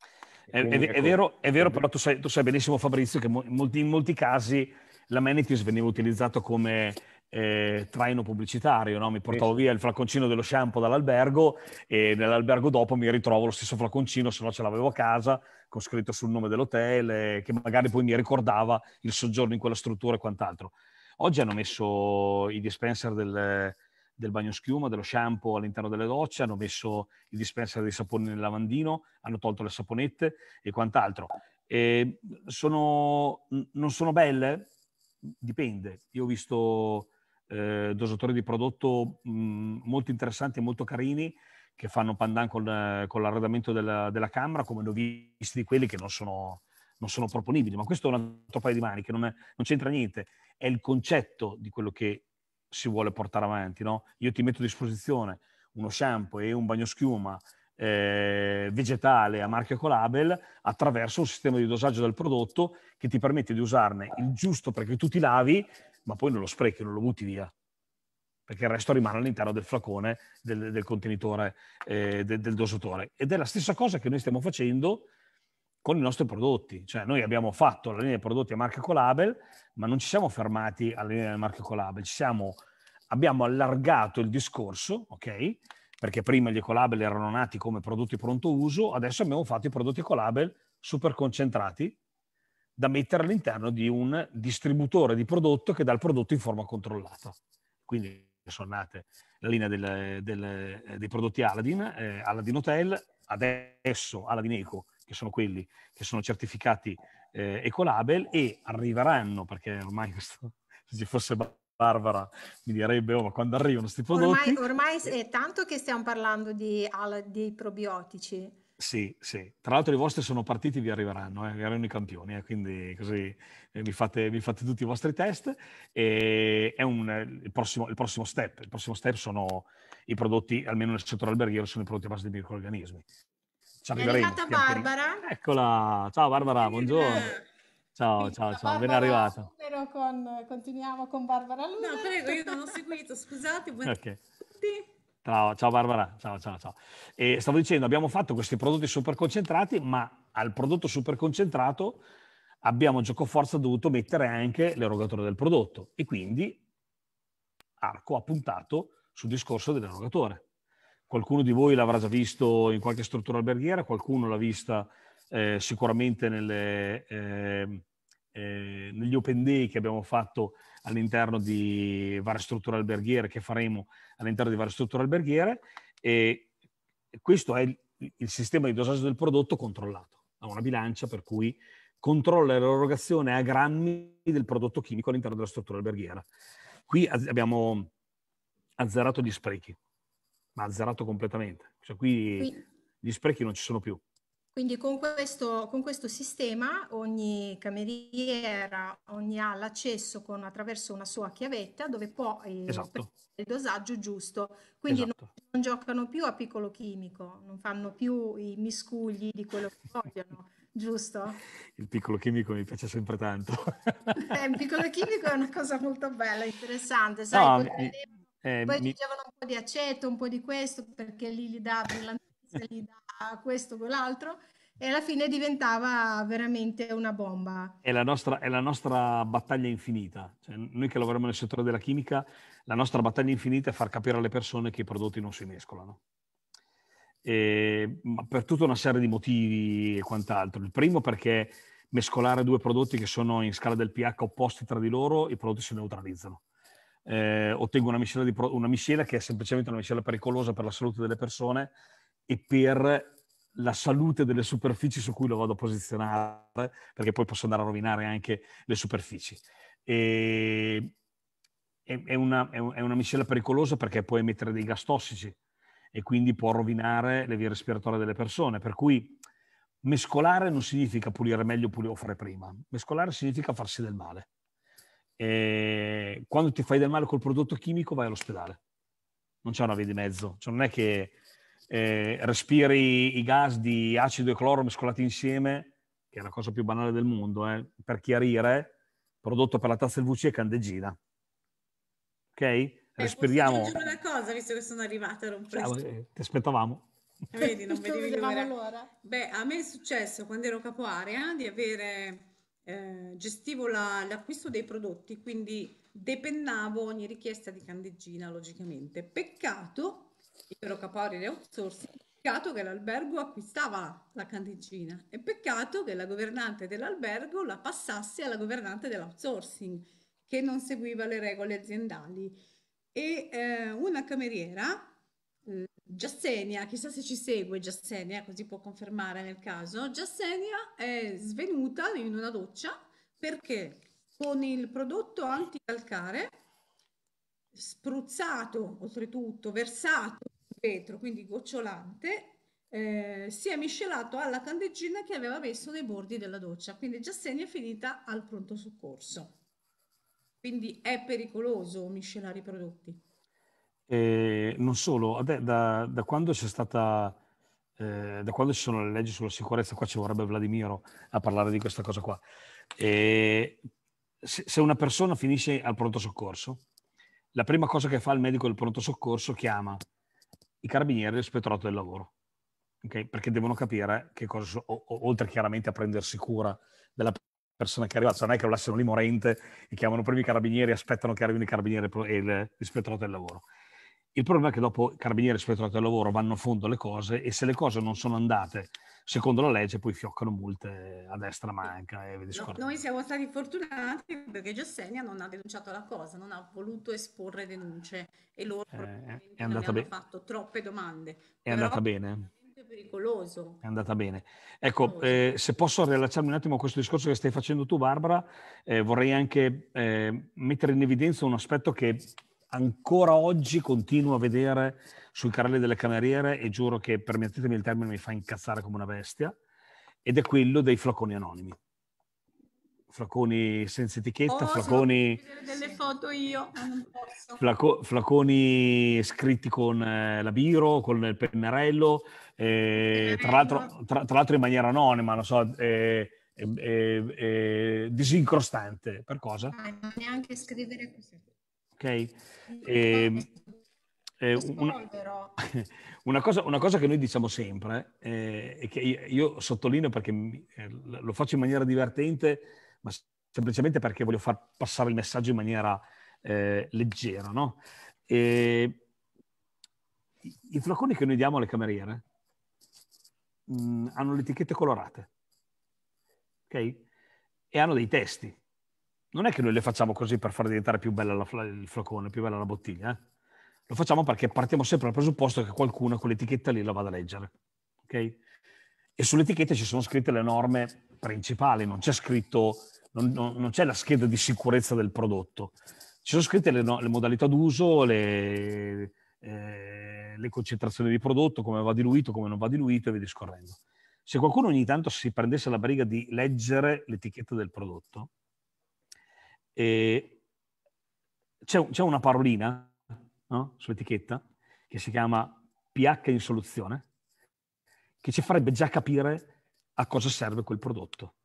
È, è, è, ecco. vero, è vero, però tu sai, tu sai benissimo Fabrizio che in molti, in molti casi l'amenities veniva utilizzato come eh, traino pubblicitario, no? mi portavo via il flaconcino dello shampoo dall'albergo e nell'albergo dopo mi ritrovo lo stesso flaconcino, se no ce l'avevo a casa, con scritto sul nome dell'hotel, eh, che magari poi mi ricordava il soggiorno in quella struttura e quant'altro. Oggi hanno messo i dispenser del, del bagno schiuma, dello shampoo all'interno delle docce, hanno messo i dispenser dei saponi nel lavandino, hanno tolto le saponette e quant'altro. E sono, non sono belle? Dipende. Io ho visto eh, dosatori di prodotto mh, molto interessanti e molto carini che fanno pandan col, con l'arredamento della, della camera, come ne ho visti di quelli che non sono, non sono proponibili, ma questo è un altro paio di maniche, non, è, non c'entra niente, è il concetto di quello che si vuole portare avanti. No? Io ti metto a disposizione uno shampoo e un bagnoschiuma eh, vegetale a marchio Colabel attraverso un sistema di dosaggio del prodotto che ti permette di usarne il giusto perché tu ti lavi ma poi non lo sprechi, non lo butti via, perché il resto rimane all'interno del flacone, del, del contenitore, eh, del, del dosatore. Ed è la stessa cosa che noi stiamo facendo con i nostri prodotti. Cioè noi abbiamo fatto la linea di prodotti a marca Colabel, ma non ci siamo fermati alla linea di marca Colabel, siamo, abbiamo allargato il discorso, ok? Perché prima gli Ecolabel erano nati come prodotti pronto uso, adesso abbiamo fatto i prodotti Ecolabel super concentrati, da mettere all'interno di un distributore di prodotto che dà il prodotto in forma controllata. Quindi sono nate la linea del, del, dei prodotti Aladdin, eh, Aladdin Hotel, adesso Aladdin Eco, che sono quelli che sono certificati eh, Ecolabel e arriveranno, perché ormai questo, se ci fosse Barbara mi direbbe, oh, ma quando arrivano questi prodotti... Ormai, ormai, eh, è tanto che stiamo parlando di, di probiotici. Sì, sì. Tra l'altro i vostri sono partiti, vi arriveranno, eh? erano i campioni, eh? quindi così eh, vi fate, vi fate, tutti i vostri test. E è un, il, prossimo, il, prossimo, step. Il prossimo step sono i prodotti, almeno nel settore alberghiero, sono i prodotti a base di microorganismi. Ci arriveremo. È arrivata Barbara. Eccola, ciao Barbara, buongiorno. Eh, ciao, ciao, ciao, ben arrivata. Con, continuiamo con Barbara Luna. No, prego, io non ho seguito, scusate. *laughs* Buon... Okay. Tutti. Ciao, ciao Barbara, ciao ciao ciao. E stavo dicendo, abbiamo fatto questi prodotti super concentrati, ma al prodotto super concentrato abbiamo gioco forza dovuto mettere anche l'erogatore del prodotto e quindi Arco ha puntato sul discorso dell'erogatore. Qualcuno di voi l'avrà già visto in qualche struttura alberghiera, qualcuno l'ha vista eh, sicuramente nelle, eh, eh, negli open day che abbiamo fatto all'interno di varie strutture alberghiere, che faremo all'interno di varie strutture alberghiere. E questo è il, sistema di dosaggio del prodotto controllato. Ha una bilancia per cui controlla l'erogazione a grammi del prodotto chimico all'interno della struttura alberghiera. Qui abbiamo azzerato gli sprechi, ma azzerato completamente. Cioè qui, qui gli sprechi non ci sono più. Quindi con questo, con questo sistema ogni cameriera, ogni ha l'accesso con, attraverso una sua chiavetta dove può eh, esatto. il dosaggio giusto. Quindi esatto. non, non, giocano più a piccolo chimico, non fanno più i miscugli di quello che vogliono, *laughs* giusto? Il piccolo chimico mi piace sempre tanto. *laughs* eh, il piccolo chimico è una cosa molto bella, interessante. Sai, no, eh, poi mi... aggiungevano un po' di aceto, un po' di questo, perché lì gli dà, gli dà questo, quell'altro, e alla fine diventava veramente una bomba. È la nostra, è la nostra battaglia infinita. Cioè, noi che lavoriamo nel settore della chimica, la nostra battaglia infinita è far capire alle persone che i prodotti non si mescolano. E, per tutta una serie di motivi e quant'altro. Il primo perché mescolare due prodotti che sono in scala del pH opposti tra di loro, i prodotti si neutralizzano. Eh, ottengo una miscela, di, una miscela che è semplicemente una miscela pericolosa per la salute delle persone e per la salute delle superfici su cui lo vado a posizionare, perché poi posso andare a rovinare anche le superfici. E, è, una, è una miscela pericolosa perché può emettere dei gas tossici e quindi può rovinare le vie respiratorie delle persone. Per cui mescolare non significa pulire meglio o fare prima, mescolare significa farsi del male. E quando ti fai del male col prodotto chimico vai all'ospedale, non c'è una via di mezzo, cioè non è che eh, respiri i gas di acido e cloro mescolati insieme, che è la cosa più banale del mondo, eh, per chiarire, prodotto per la tazza del VC e candeggina. Ok? Eh, Respiriamo. Eh, una cosa, visto che sono arrivata, non Ciao, *laughs* eh, ti aspettavamo. Vedi, non *laughs* vedevi l'ora. Beh, a me è successo quando ero capo area di avere eh, gestivo la, l'acquisto dei prodotti, quindi depennavo ogni richiesta di candeggina, logicamente. Peccato libero Capori di outsourcing, peccato che l'albergo acquistava la candeggina e peccato che la governante dell'albergo la passasse alla governante dell'outsourcing che non seguiva le regole aziendali. E eh, una cameriera, eh, Giassenia, chissà se ci segue Giassenia, così può confermare nel caso, Giassenia è svenuta in una doccia perché con il prodotto anticalcare spruzzato oltretutto, versato vetro, quindi gocciolante, eh, si è miscelato alla candeggina che aveva messo nei bordi della doccia, quindi già segna finita al pronto soccorso. Quindi è pericoloso miscelare i prodotti. E non solo, da, da, da quando c'è stata, eh, da quando ci sono le leggi sulla sicurezza, qua ci vorrebbe Vladimiro a parlare di questa cosa qua. E se, se una persona finisce al pronto soccorso, la prima cosa che fa il medico del pronto soccorso chiama i carabinieri e l'ispettorato del lavoro, okay? perché devono capire che cosa, sono, o, o, oltre chiaramente a prendersi cura della persona che è arrivata, cioè non è che lo lasciano lì morente e chiamano prima i carabinieri, e aspettano che arrivino i carabinieri e l'ispettorato del lavoro. Il problema è che dopo carabinieri e l'ispettorato del lavoro vanno a fondo le cose e se le cose non sono andate secondo la legge poi fioccano multe a destra manca. E vedi no, noi siamo stati fortunati perché Gessenia non ha denunciato la cosa, non ha voluto esporre denunce e loro eh, eh è andata be- fatto troppe domande. È andata bene pericoloso. È andata bene. Ecco, eh, se posso riallacciarmi un attimo a questo discorso che stai facendo tu, Barbara, eh, vorrei anche eh, mettere in evidenza un aspetto che ancora oggi continuo a vedere sui carrelli delle cameriere e giuro che, permettetemi il termine, mi fa incazzare come una bestia, ed è quello dei flaconi anonimi. Flaconi senza etichetta, oh, flaconi... delle foto io, ma non posso. Flaco... flaconi scritti con eh, la biro, con il pennarello, eh, tra, l'altro, tra, tra, l'altro, in maniera anonima, non so... Eh, eh, eh, eh disincrostante per cosa? Ah, neanche scrivere così. Ok? Eh, eh, una, *laughs* una, cosa, una, cosa, che noi diciamo sempre eh, e che io sottolineo perché eh, lo faccio in maniera divertente, ma semplicemente perché voglio far passare il messaggio in maniera eh, leggera. No? E, I flaconi che noi diamo alle cameriere mh, mm, hanno le etichette colorate okay? e hanno dei testi. Non è che noi le facciamo così per far diventare più bella la, il flacone, più bella la bottiglia. Eh? Lo facciamo perché partiamo sempre dal presupposto che qualcuno con l'etichetta lì la vada a leggere. Okay? E sull'etichetta ci sono scritte le norme principali, non c'è scritto, non, non, non c'è la scheda di sicurezza del prodotto. Ci sono scritte le, le modalità d'uso, le, eh, le concentrazioni di prodotto, come va diluito, come non va diluito e via discorrendo. Se qualcuno ogni tanto si prendesse la briga di leggere l'etichetta del prodotto, eh, c'è, c'è, una parolina no? sull'etichetta, che si chiama pH in soluzione, che ci farebbe già capire a cosa serve quel prodotto.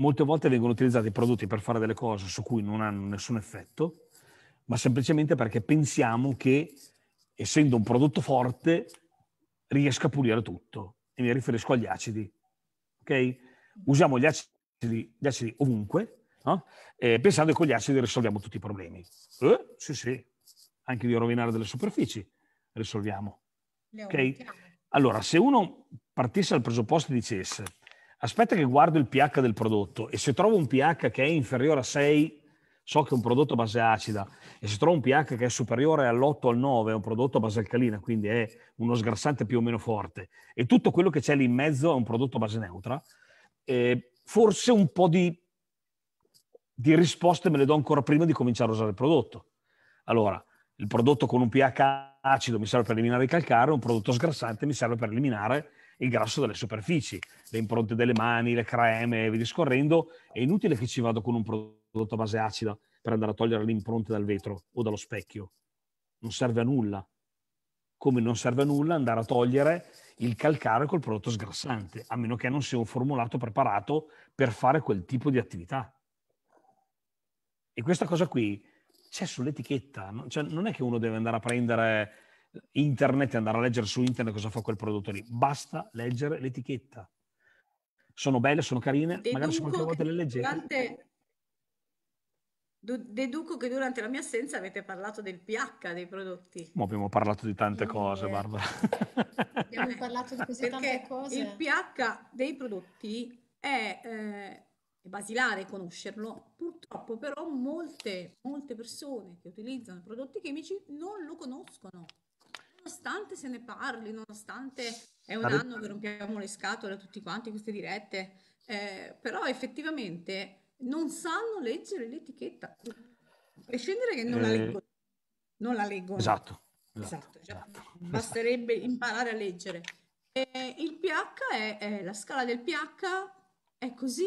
Molte volte vengono utilizzati prodotti per fare delle cose su cui non hanno nessun effetto, ma semplicemente perché pensiamo che, essendo un prodotto forte, riesca a pulire tutto. E mi riferisco agli acidi. Okay? Usiamo gli acidi, gli acidi ovunque, no? eh, pensando che con gli acidi risolviamo tutti i problemi. Eh, sì, sì, anche di rovinare delle superfici risolviamo. Okay? Allora, se uno partisse dal presupposto e dicesse aspetta che guardo il pH del prodotto e se trovo un pH che è inferiore a 6, so che è un prodotto a base acida, e se trovo un pH che è superiore all'8 o al 9, è un prodotto a base alcalina, quindi è uno sgrassante più o meno forte, e tutto quello che c'è lì in mezzo è un prodotto a base neutra, eh, forse un po' di di risposte me le do ancora prima di cominciare a usare il prodotto. Allora, il prodotto con un pH acido mi serve per eliminare il calcare, un prodotto sgrassante mi serve per eliminare il grasso delle superfici, le impronte delle mani, le creme, e via discorrendo. È inutile che ci vado con un prodotto a base acida per andare a togliere le impronte dal vetro o dallo specchio. Non serve a nulla. Come non serve a nulla andare a togliere il calcare col prodotto sgrassante, a meno che non sia un formulato preparato per fare quel tipo di attività. E questa cosa qui c'è sull'etichetta, cioè, non è che uno deve andare a prendere internet e andare a leggere su internet cosa fa quel prodotto lì, basta leggere l'etichetta. Sono belle, sono carine, deduco magari se qualche volta le leggete. Durante... Deduco che durante la mia assenza avete parlato del pH dei prodotti. Ma abbiamo parlato di tante cose, Barbara. Abbiamo parlato di così Perché tante cose. Il pH dei prodotti è eh, è basilare conoscerlo, purtroppo però molte, molte persone che utilizzano prodotti chimici non lo conoscono, nonostante se ne parli, nonostante è un anno che rompiamo le scatole a tutti quanti queste dirette, eh, però effettivamente non sanno leggere l'etichetta, a prescindere che non eh, la leggono. Non la leggo. Esatto. Esatto, esatto, cioè, esatto. basterebbe imparare a leggere. E eh, il pH è, è eh, la scala del pH è così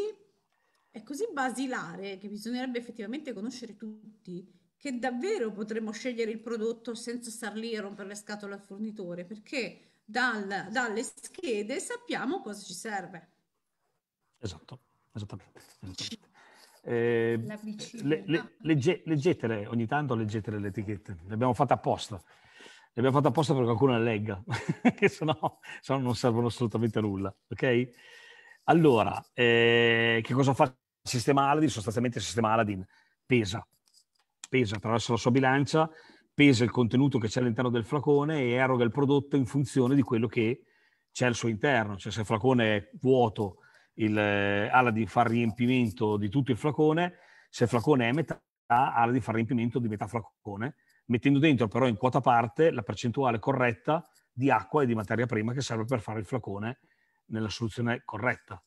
è così basilare che bisognerebbe effettivamente conoscere tutti che davvero potremmo scegliere il prodotto senza star lì e rompere le scatole al fornitore, perché dal, dalle schede sappiamo cosa ci serve. Esatto, esattamente. esattamente. Eh, le, le, legge, leggetele, ogni tanto leggetele le etichette, le abbiamo fatte apposta. Le abbiamo fatte apposta per qualcuno le legga, *laughs* che se no non servono assolutamente a nulla, ok? Allora, eh, che cosa faccio sistema Aladdin, sostanzialmente il sistema Aladdin pesa, pesa attraverso la sua bilancia, pesa il contenuto che c'è all'interno del flacone e eroga il prodotto in funzione di quello che c'è al suo interno, cioè se il flacone è vuoto, il, eh, Aladdin fa riempimento di tutto il flacone, se il flacone è metà, Aladdin fa il riempimento di metà flacone, mettendo dentro però in quota parte la percentuale corretta di acqua e di materia prima che serve per fare il flacone nella soluzione corretta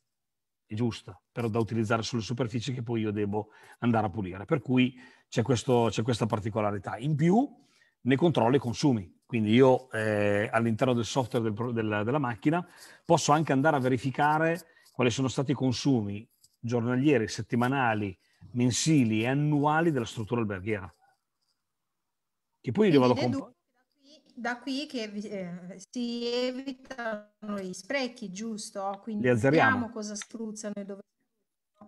è giusta, però da utilizzare sulle superfici che poi io devo andare a pulire. Per cui c'è, questo, c'è questa particolarità. In più ne controllo i consumi. Quindi io eh, all'interno del software del, del, della macchina posso anche andare a verificare quali sono stati i consumi giornalieri, settimanali, mensili e annuali della struttura alberghiera. Che poi io vado a comprare da qui che eh, si evitano gli sprechi, giusto? Quindi li azzeriamo. cosa spruzzano e dove...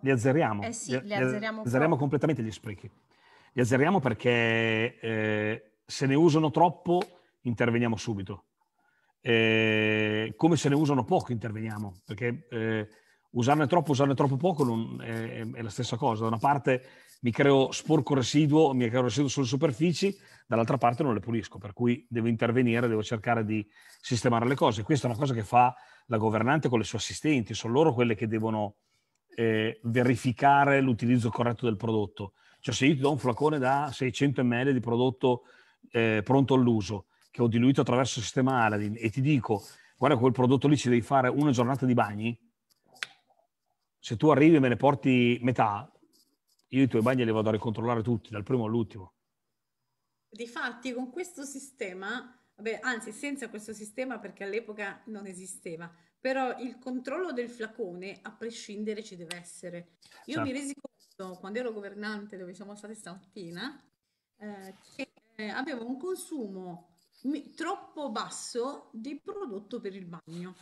Li azzeriamo. Eh sì, li, li azzeriamo, azzeriamo completamente gli sprechi. Li azzeriamo perché eh, se ne usano troppo interveniamo subito. Eh, come se ne usano poco interveniamo, perché eh, usarne troppo, usarne troppo poco non, è, è la stessa cosa. Da una parte mi creo sporco residuo, mi creo residuo sulle superfici, dall'altra parte non le pulisco, per cui devo intervenire, devo cercare di sistemare le cose. Questa è una cosa che fa la governante con le sue assistenti, sono loro quelle che devono eh, verificare l'utilizzo corretto del prodotto. Cioè se io ti do un flacone da 600 ml di prodotto eh, pronto all'uso, che ho diluito attraverso il sistema Aladdin, e ti dico, guarda quel prodotto lì ci devi fare una giornata di bagni, se tu arrivi e me ne porti metà, io i tuoi bagni li vado a ricontrollare tutti, dal primo all'ultimo. Difatti, con questo sistema, vabbè, anzi, senza questo sistema perché all'epoca non esisteva, però il controllo del flacone a prescindere ci deve essere. Io Certo. mi resi conto quando ero governante, dove siamo state stamattina, eh, che eh, avevo un consumo mi- troppo basso di prodotto per il bagno,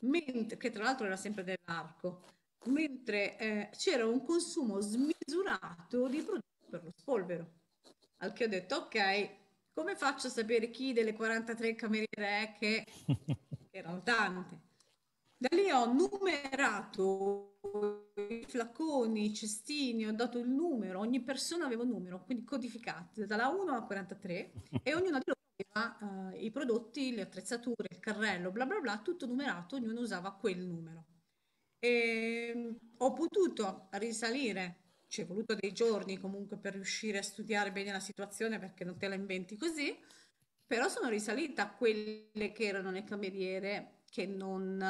mentre, che tra l'altro era sempre dell'arco, mentre eh, c'era un consumo smisurato di prodotto per lo spolvero. Al che ho detto, ok, come faccio a sapere chi delle 43 cameriere è che *laughs* erano tante? Da lì ho numerato i flaconi, i cestini, ho dato il numero, ogni persona aveva un numero, quindi codificati dalla 1 alla 43 e ognuno di loro aveva uh, i prodotti, le attrezzature, il carrello, bla bla bla, tutto numerato, ognuno usava quel numero. E ehm, ho potuto risalire ci è voluto dei giorni comunque per riuscire a studiare bene la situazione perché non te la inventi così, però sono risalita a quelle che erano le cameriere che non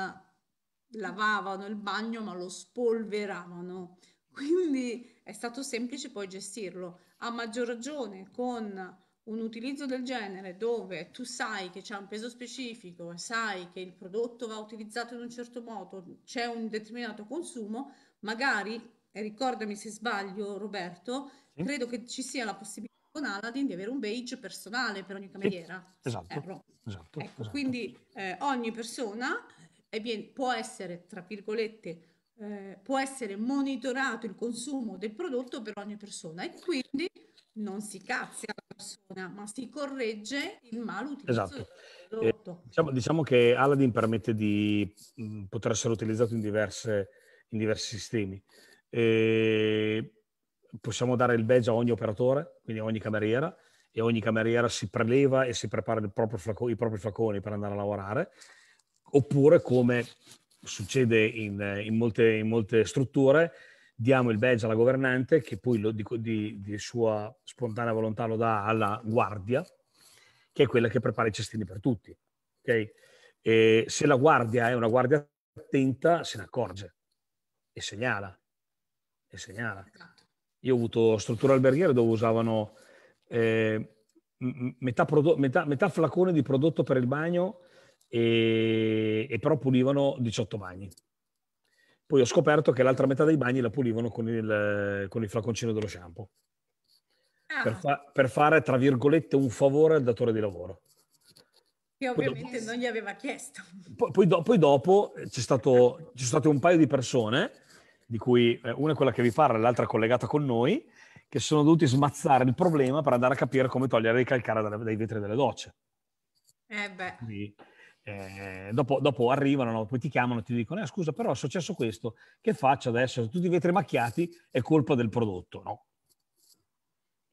lavavano il bagno ma lo spolveravano. Quindi è stato semplice poi gestirlo. A maggior ragione con un utilizzo del genere dove tu sai che c'è un peso specifico sai che il prodotto va utilizzato in un certo modo, c'è un determinato consumo, magari ricordami se sbaglio Roberto, sì. credo che ci sia la possibilità con Aladdin di avere un badge personale per ogni cameriera. Sì, esatto, esatto, ecco, esatto, Quindi eh, ogni persona eh, viene, può essere, tra virgolette, eh, può essere monitorato il consumo del prodotto per ogni persona e quindi non si cazzia la persona, ma si corregge il malutilizzo esatto. del eh, prodotto. Eh, diciamo, diciamo, che Aladdin permette di mh, mm, poter essere utilizzato in, diverse, in diversi sistemi. E possiamo dare il badge a ogni operatore, quindi a ogni cameriera, e ogni cameriera si preleva e si prepara flaco, i propri flaconi per andare a lavorare, oppure come succede in, in, molte, in molte, strutture, diamo il badge alla governante che poi lo, di, di, di sua spontanea volontà lo dà alla guardia, che è quella che prepara i cestini per tutti. Okay? E se la guardia è una guardia attenta, se ne accorge e segnala e segnala. Esatto. Io ho avuto strutture alberghiere dove usavano eh, metà, prodotto, metà, metà, flacone di prodotto per il bagno e, e, però pulivano 18 bagni. Poi ho scoperto che l'altra metà dei bagni la pulivano con il, con il flaconcino dello shampoo. Ah. Per, fa, per, fare, tra virgolette, un favore al datore di lavoro. Che ovviamente dopo, non gli aveva chiesto. Poi, poi, do, poi dopo c'è stato, c'è stato un paio di persone di cui eh, una è quella che vi parla, l'altra è collegata con noi, che sono dovuti smazzare il problema per andare a capire come togliere il calcare dai vetri delle docce. Eh beh. Quindi, eh, dopo, dopo, arrivano, no? poi ti chiamano e ti dicono: eh, Scusa, però è successo questo, che faccio adesso? Tutti i vetri macchiati è colpa del prodotto, no?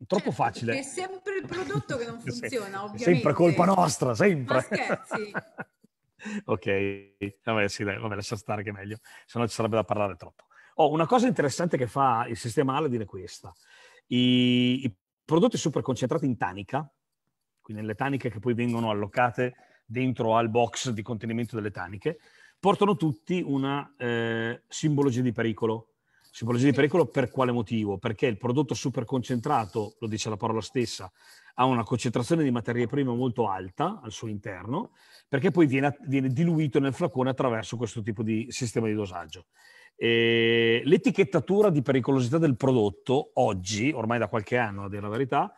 Troppo certo, facile. È sempre il prodotto che non *laughs* funziona, ovviamente. Sempre colpa nostra, sempre. Ma scherzi. *laughs* ok, vabbè, sì, dai, vabbè, lascia stare che è meglio, se no ci sarebbe da parlare troppo. Oh, una cosa interessante che fa il sistema Aladdin è questa. I, i prodotti super concentrati in tanica, quindi nelle taniche che poi vengono allocate dentro al box di contenimento delle taniche, portano tutti una eh, simbologia di pericolo. Simbologia di pericolo per quale motivo? Perché il prodotto super concentrato, lo dice la parola stessa, ha una concentrazione di materie prime molto alta al suo interno, perché poi viene, viene diluito nel flacone attraverso questo tipo di sistema di dosaggio. Eh, l'etichettatura di pericolosità del prodotto oggi, ormai da qualche anno a dire la verità,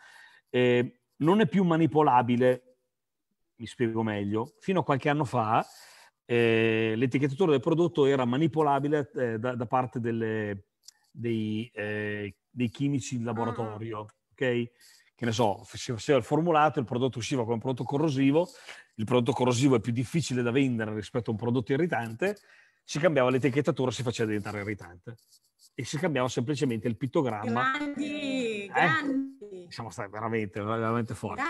eh, non è più manipolabile, mi spiego meglio, fino a qualche anno fa eh, l'etichettatura del prodotto era manipolabile eh, da, da, parte delle, dei, eh, dei, chimici in laboratorio, mm. ok? Che ne so, si faceva il formulato, il prodotto usciva come prodotto corrosivo, il prodotto corrosivo è più difficile da vendere rispetto a un prodotto irritante si cambiava l'etichettatura, si faceva diventare irritante e si cambiava semplicemente il pittogramma. Grandi, eh? grandi. Siamo stati veramente, veramente forti.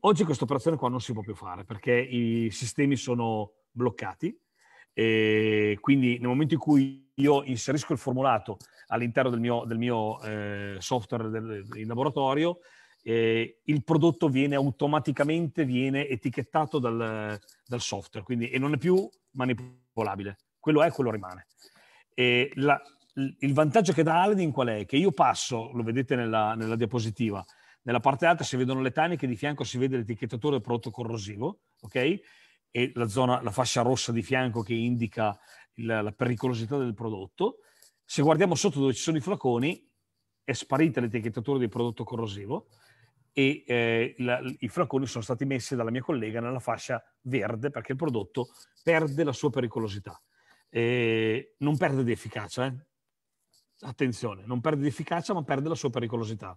oggi questa operazione qua non si può più fare perché i sistemi sono bloccati e quindi nel momento in cui io inserisco il formulato all'interno del mio, del mio eh, software del, in laboratorio, eh, il prodotto viene automaticamente viene etichettato dal, dal software quindi, e non è più manipolabile. Quello è, quello rimane. E la, il vantaggio che dà Aladdin qual è? Che io passo, lo vedete nella, nella diapositiva, nella parte alta si vedono le taniche, di fianco si vede l'etichettatore del prodotto corrosivo, ok? E la, zona, la fascia rossa di fianco che indica la, la pericolosità del prodotto. Se guardiamo sotto dove ci sono i flaconi, è sparita l'etichettatura del prodotto corrosivo e eh, la, i flaconi sono stati messi dalla mia collega nella fascia verde perché il prodotto perde la sua pericolosità. Eh, non perde di efficacia, eh? attenzione, non perde di efficacia ma perde la sua pericolosità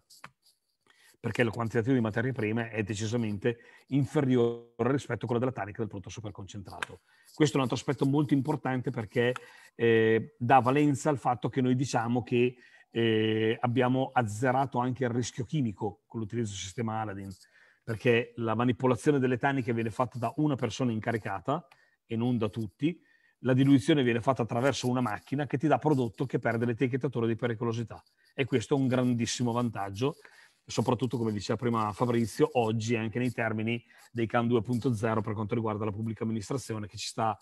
perché il quantitativo di materie prime è decisamente inferiore rispetto a quello della tanica del prodotto superconcentrato. Questo è un altro aspetto molto importante perché eh, dà valenza al fatto che noi diciamo che eh, abbiamo azzerato anche il rischio chimico con l'utilizzo del sistema Aladdin, perché la manipolazione delle taniche viene fatta da una persona incaricata e non da tutti, la diluizione viene fatta attraverso una macchina che ti dà prodotto che perde l'etichettatore di pericolosità e questo è un grandissimo vantaggio soprattutto come diceva prima Fabrizio, oggi anche nei termini dei CAN 2.0 per quanto riguarda la pubblica amministrazione che ci sta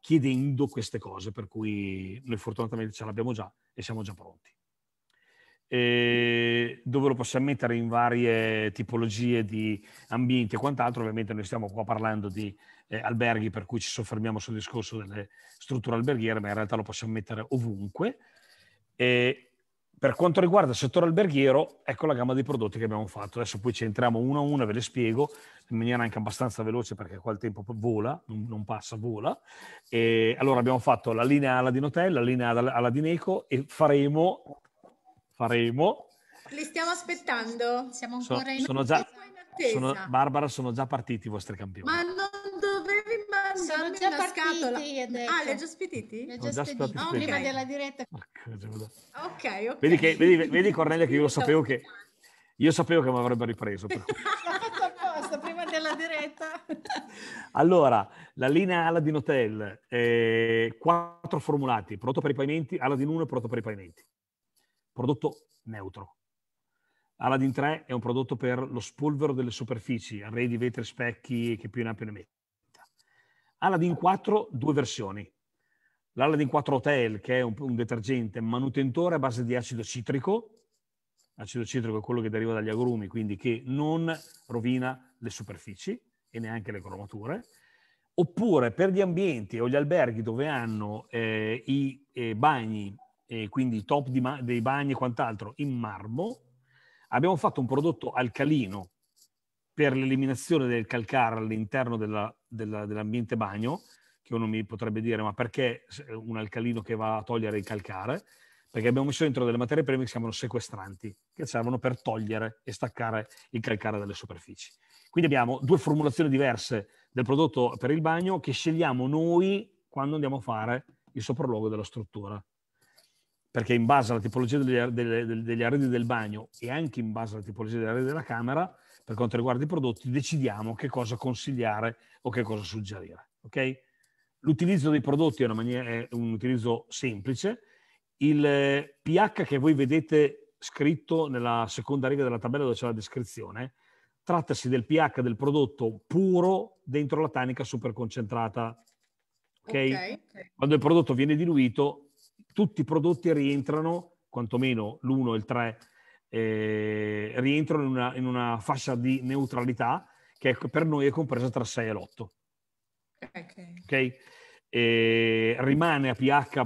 chiedendo queste cose, per cui noi fortunatamente ce l'abbiamo già e siamo già pronti dove lo possiamo mettere in varie tipologie di ambienti e quant'altro. Ovviamente noi stiamo qua parlando di eh, alberghi, per cui ci soffermiamo sul discorso delle strutture alberghiere, ma in realtà lo possiamo mettere ovunque. E per quanto riguarda il settore alberghiero, ecco la gamma di prodotti che abbiamo fatto. Adesso poi ci entriamo uno a uno, e ve le spiego in maniera anche abbastanza veloce perché qua il tempo vola, non, passa, vola. E allora abbiamo fatto la linea di Hotel, la linea di Neco e faremo faremo. Li stiamo aspettando. Siamo ancora so, in sono già, sono, Barbara, sono già partiti i vostri campioni. Ma non dovevi mandarmi sono già partiti, Ah, li hai già spediti? Li ho già spediti oh, prima della diretta. Okay, ok, Vedi, che, vedi, vedi Cornelia che io lo sapevo che... Io sapevo che mi avrebbero ripreso. Per *laughs* fatto apposta prima della diretta. Allora, la linea Aladdin Hotel, eh, quattro formulati, prodotto per i pavimenti, Aladdin 1 prodotto per i pavimenti prodotto neutro. Aladdin 3 è un prodotto per lo spolvero delle superfici, arredi, vetri, specchi, e che più ne ha più ne metta. Aladdin 4, due versioni. L'Aladdin 4 Hotel, che è un, un detergente manutentore a base di acido citrico, acido citrico è quello che deriva dagli agrumi, quindi che non rovina le superfici e neanche le cromature, oppure per gli ambienti o gli alberghi dove hanno eh, i eh, bagni e quindi i top ma- dei bagni e quant'altro in marmo, abbiamo fatto un prodotto alcalino per l'eliminazione del calcare all'interno della, della, dell'ambiente bagno, che uno mi potrebbe dire ma perché un alcalino che va a togliere il calcare? Perché abbiamo messo dentro delle materie prime che si chiamano sequestranti, che servono per togliere e staccare il calcare dalle superfici. Quindi abbiamo due formulazioni diverse del prodotto per il bagno che scegliamo noi quando andiamo a fare il sopralluogo della struttura perché in base alla tipologia degli, degli, degli, arredi del bagno e anche in base alla tipologia degli arredi della camera, per quanto riguarda i prodotti, decidiamo che cosa consigliare o che cosa suggerire. Okay? L'utilizzo dei prodotti è, maniera, è un utilizzo semplice. Il pH eh, che voi vedete scritto nella seconda riga della tabella dove c'è la descrizione, trattasi del pH del prodotto puro dentro la tanica superconcentrata. Okay? Okay, ok? Quando il prodotto viene diluito, tutti i prodotti rientrano, quantomeno l'1 e il 3, eh, rientrano in una, in una, fascia di neutralità che per noi è compresa tra 6 e l'8. Ok. okay? E rimane a pH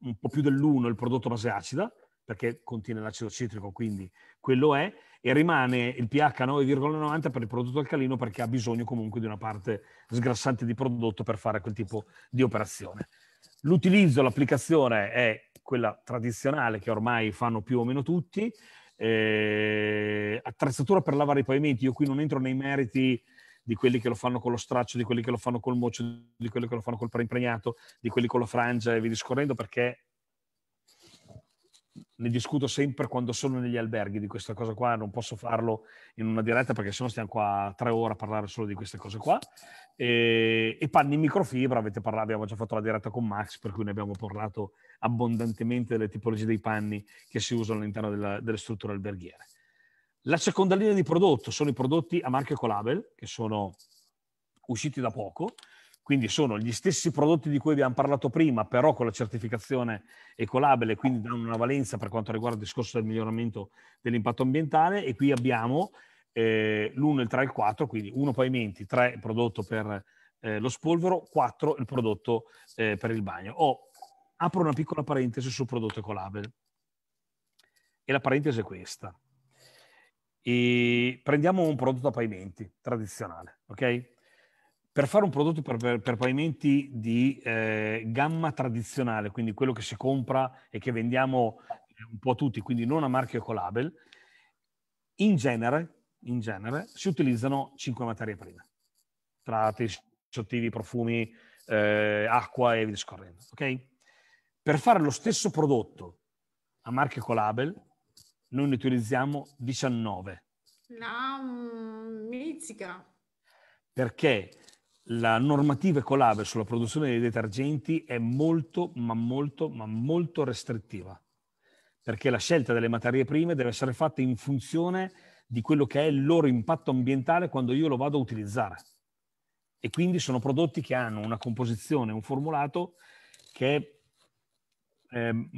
un po' più dell'1 il prodotto base acida, perché contiene l'acido citrico, quindi quello è, e rimane il pH 9,90 per il prodotto alcalino perché ha bisogno comunque di una parte sgrassante di prodotto per fare quel tipo di operazione. L'utilizzo, l'applicazione è quella tradizionale che ormai fanno più o meno tutti, eh, attrezzatura per lavare i pavimenti, io qui non entro nei meriti di quelli che lo fanno con lo straccio, di quelli che lo fanno col moccio, di quelli che lo fanno col preimpregnato, di quelli con la frangia e via discorrendo, perché ne discuto sempre quando sono negli alberghi di questa cosa qua, non posso farlo in una diretta perché sennò stiamo qua tre ore a parlare solo di queste cose qua. E, e panni microfibra, avete parlato, abbiamo già fatto la diretta con Max, per cui ne abbiamo parlato abbondantemente delle tipologie dei panni che si usano all'interno della, delle strutture alberghiere. La seconda linea di prodotto sono i prodotti a marchio Colabel, che sono usciti da poco, quindi sono gli stessi prodotti di cui abbiamo parlato prima, però con la certificazione ecolabile, quindi danno una valenza per quanto riguarda il discorso del miglioramento dell'impatto ambientale. E qui abbiamo eh, l'1, il 3 e il 4, quindi uno pavimenti, 3 prodotto per eh, lo spolvero, quattro il prodotto eh, per il bagno. Oh, apro una piccola parentesi sul prodotto ecolabile. E la parentesi è questa. E prendiamo un prodotto a pavimenti tradizionale, ok? per fare un prodotto per, per, per pavimenti di eh, gamma tradizionale, quindi quello che si compra e che vendiamo eh, un po' a tutti, quindi non a marchio Ecolabel, in genere, in genere si utilizzano 5 materie prime, tra sottivi, profumi, eh, acqua e via discorrendo. Okay? Per fare lo stesso prodotto a marchio Ecolabel, noi ne utilizziamo 19. No, mm, mizzica. Perché? la normativa Ecolab sulla produzione dei detergenti è molto, ma molto, ma molto restrittiva, perché la scelta delle materie prime deve essere fatta in funzione di quello che è il loro impatto ambientale quando io lo vado a utilizzare. E quindi sono prodotti che hanno una composizione, un formulato che è eh,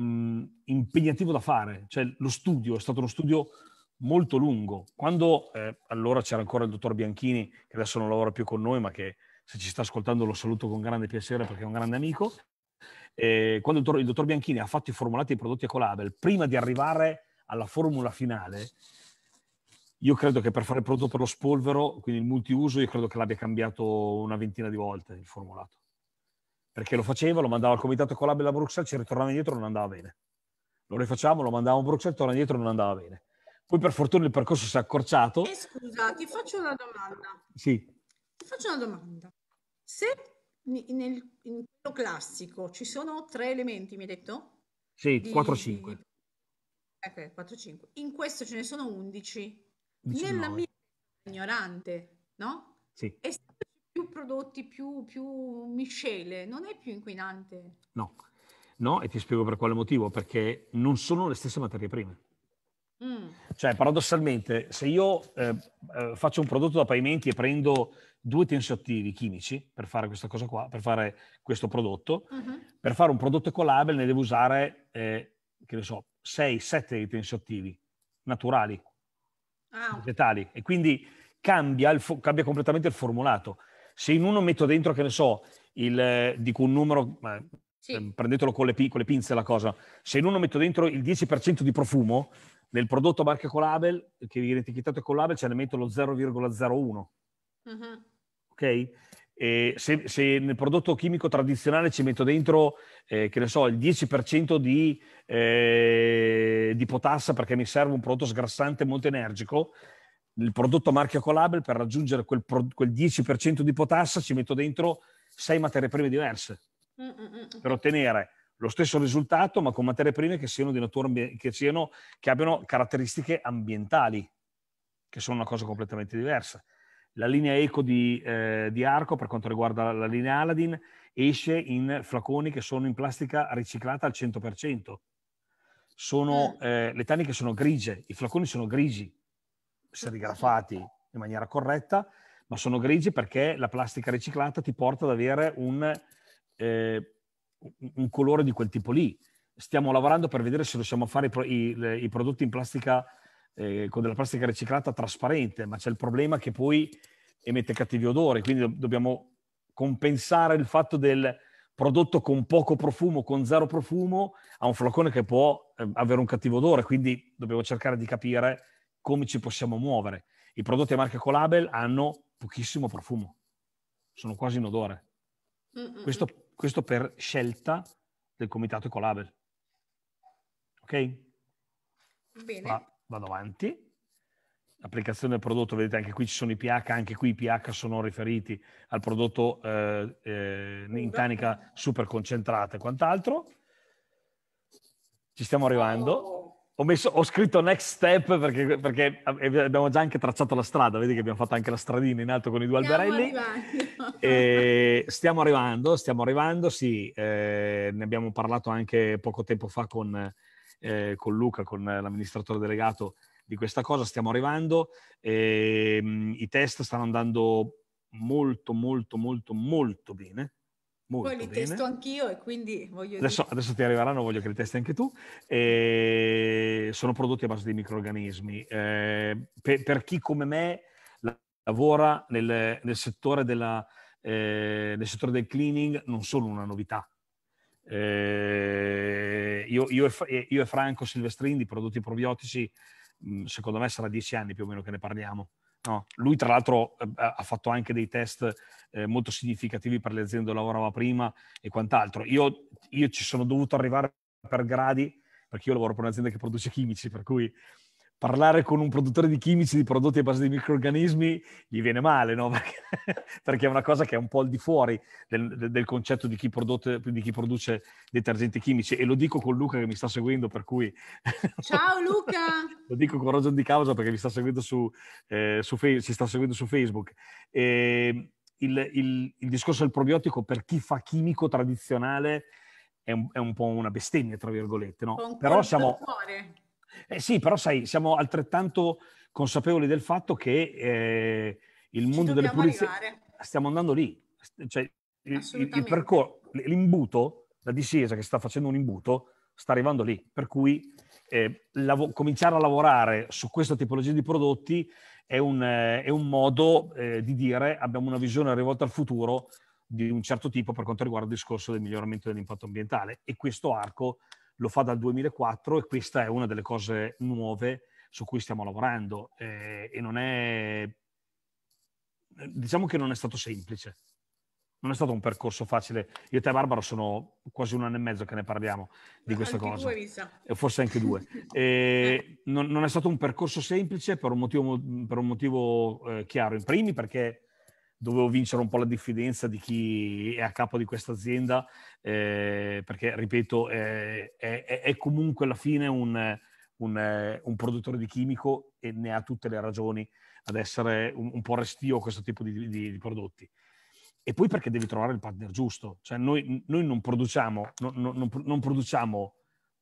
impegnativo da fare. Cioè lo studio è stato uno studio molto lungo. Quando eh, allora c'era ancora il dottor Bianchini, che adesso non lavora più con noi, ma che se ci sta ascoltando lo saluto con grande piacere perché è un grande amico. Eh, quando il dottor, il dottor, Bianchini ha fatto i formulati dei prodotti Ecolabel, prima di arrivare alla formula finale, io credo che per fare il prodotto per lo spolvero, quindi il multiuso, io credo che l'abbia cambiato una ventina di volte il formulato. Perché lo faceva, lo mandava al comitato Ecolabel a Bruxelles, ci ritornava indietro, e non andava bene. Lo rifacciamo, lo mandavamo a Bruxelles, torna indietro, e non andava bene. Poi per fortuna il percorso si è accorciato. E eh, scusa, ti faccio una domanda. Sì. Ti faccio una domanda. Se nel, in quello classico ci sono tre elementi, mi hai detto? Sì, 4-5. Ok, 4-5. In questo ce ne sono 11. 19. Nella mia ignorante, no? Sì. E se più prodotti, più, più miscele, non è più inquinante? No. No, e ti spiego per quale motivo, perché non sono le stesse materie prime. Mm. Cioè, paradossalmente, se io eh, eh faccio un prodotto da pavimenti e prendo due tensioattivi chimici per fare questa cosa qua, per fare questo prodotto. Uh-huh. Per fare un prodotto ecolabel ne devo usare, eh, che ne so, 6-7 tensioattivi naturali, ah. vegetali. E quindi cambia, fo- cambia, completamente il formulato. Se in uno metto dentro, che ne so, il, eh, dico un numero, eh, sì. prendetelo con le, pi- con le pinze la cosa, se in uno metto dentro il 10% di profumo, nel prodotto marca Colabel, che viene etichettato Colabel, ce ne metto lo 0,01 Uh-huh. Ok? E se, se, nel prodotto chimico tradizionale ci metto dentro, eh, che ne so, il 10% di, eh, di potassa perché mi serve un prodotto sgrassante molto energico, il prodotto marchio Colabel per raggiungere quel, pro, quel 10% di potassa ci metto dentro 6 materie prime diverse Mm-mm. per ottenere lo stesso risultato ma con materie prime che siano di natura che, siano, che abbiano caratteristiche ambientali che sono una cosa completamente diversa la linea eco di, eh, di, Arco per quanto riguarda la linea Aladdin esce in flaconi che sono in plastica riciclata al 100%. Sono, ah. eh, le taniche sono grigie, i flaconi sono grigi, se rigrafati in maniera corretta, ma sono grigi perché la plastica riciclata ti porta ad avere un, eh, un colore di quel tipo lì. Stiamo lavorando per vedere se riusciamo a fare i, i, i prodotti in plastica riciclata eh, con della plastica riciclata trasparente, ma c'è il problema che poi emette cattivi odori, quindi do- dobbiamo compensare il fatto del prodotto con poco profumo, con zero profumo, a un flacone che può eh, avere un cattivo odore, quindi dobbiamo cercare di capire come ci possiamo muovere. I prodotti a marca Colabel hanno pochissimo profumo, sono quasi in odore. Questo, questo per scelta del comitato Colabel. Ok? Bene. Va ah vado avanti, applicazione del prodotto, vedete anche qui ci sono i pH, anche qui i pH sono riferiti al prodotto eh, eh, in tanica super concentrata e quant'altro. Ci stiamo arrivando. Ho, messo, ho, scritto next step perché, perché, abbiamo già anche tracciato la strada, vedi che abbiamo fatto anche la stradina in alto con i due stiamo alberelli. Arrivando. stiamo arrivando, stiamo arrivando, sì, eh, ne abbiamo parlato anche poco tempo fa con eh, con Luca, con l'amministratore delegato di questa cosa, stiamo arrivando, e, ehm, mh, i test stanno andando molto molto molto molto bene. Molto Poi li bene. testo anch'io e quindi voglio... Adesso, dire... adesso ti arriveranno, voglio che li testi anche tu. E eh, sono prodotti a base di microorganismi. Eh, per, per, chi come me lavora nel, nel settore della, eh, nel settore del cleaning non sono una novità. Eh, io, io, e, eh, io, e, Franco Silvestrin di prodotti probiotici, mm, secondo me sarà dieci anni più o meno che ne parliamo. No. Lui tra l'altro eh, ha fatto anche dei test eh, molto significativi per le aziende dove lavorava prima e quant'altro. Io, io ci sono dovuto arrivare per gradi perché io lavoro per un'azienda che produce chimici, per cui parlare con un produttore di chimici di prodotti a base di microorganismi gli viene male, no? *laughs* perché, perché, è una cosa che è un po' al di fuori del, del concetto di chi, prodotte, di chi, produce detergenti chimici. E lo dico con Luca che mi sta seguendo, per cui... *laughs* Ciao Luca! lo dico con ragione di causa perché mi sta seguendo su, eh, su, sta seguendo su Facebook. E ehm, il, il, il discorso del probiotico per chi fa chimico tradizionale è un, è un po' una bestemmia, tra virgolette. No? Però siamo... Cuore eh sì, però sai, siamo altrettanto consapevoli del fatto che eh, il mondo delle pulizie... Arrivare. Stiamo andando lì. Cioè, il, il percorso, l'imbuto, la discesa che sta facendo un imbuto, sta arrivando lì. Per cui eh, lav- cominciare a lavorare su questa tipologia di prodotti è un, eh, è un modo eh, di dire abbiamo una visione rivolta al futuro di un certo tipo per quanto riguarda il discorso del miglioramento dell'impatto ambientale e questo arco lo fa dal 2004 e questa è una delle cose nuove su cui stiamo lavorando eh, e non è, diciamo che non è stato semplice. Non è stato un percorso facile. Io e te, Barbara, sono quasi un anno e mezzo che ne parliamo di questa anche cosa. Due, forse anche due. Eh, *laughs* non, non, è stato un percorso semplice per un motivo, per un motivo eh, chiaro. In primi perché dovevo vincere un po' la diffidenza di chi è a capo di questa azienda, eh, perché, ripeto, eh, è, è, comunque alla fine un, un, eh, un, produttore di chimico e ne ha tutte le ragioni ad essere un, un po' restio a questo tipo di, di, di, prodotti. E poi perché devi trovare il partner giusto. Cioè noi, noi non, produciamo, non, non, non produciamo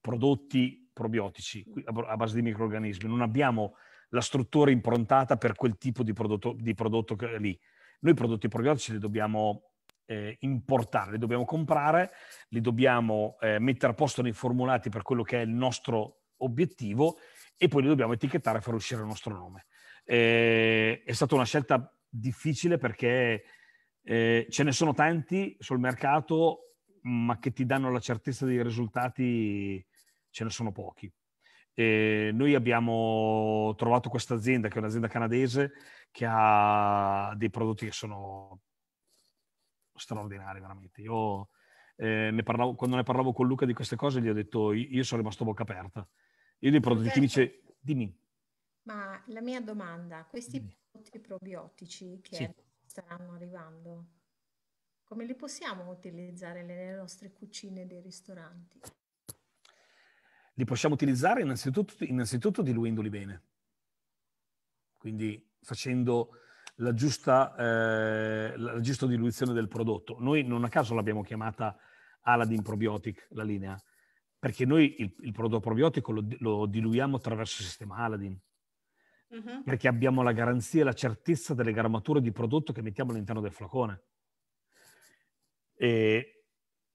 prodotti probiotici a base di microorganismi, non abbiamo la struttura improntata per quel tipo di prodotto, di prodotto lì. Noi prodotti probiotici li dobbiamo eh, importare, li dobbiamo comprare, li dobbiamo eh, mettere a posto nei formulati per quello che è il nostro obiettivo e poi li dobbiamo etichettare e far uscire il nostro nome. Eh, è stata una scelta difficile perché eh, ce ne sono tanti sul mercato, ma che ti danno la certezza dei risultati ce ne sono pochi. Eh, noi abbiamo trovato questa azienda, che è un'azienda canadese, che ha dei prodotti che sono straordinari, veramente. Io eh, ne parlavo, quando ne parlavo con Luca di queste cose gli ho detto, io sono rimasto bocca aperta. Io dei prodotti certo. chimici, dimmi. Ma la mia domanda, questi dimmi. prodotti probiotici che sì. staranno arrivando, come li possiamo utilizzare nelle nostre cucine dei ristoranti? Li possiamo utilizzare innanzitutto, innanzitutto diluendoli bene. Quindi facendo la giusta, eh, la giusta diluizione del prodotto. Noi non a caso l'abbiamo chiamata Aladdin Probiotic, la linea, perché noi il, il prodotto probiotico lo, lo, diluiamo attraverso il sistema Aladdin, uh-huh. Mm-hmm. perché abbiamo la garanzia e la certezza delle grammature di prodotto che mettiamo all'interno del flacone. E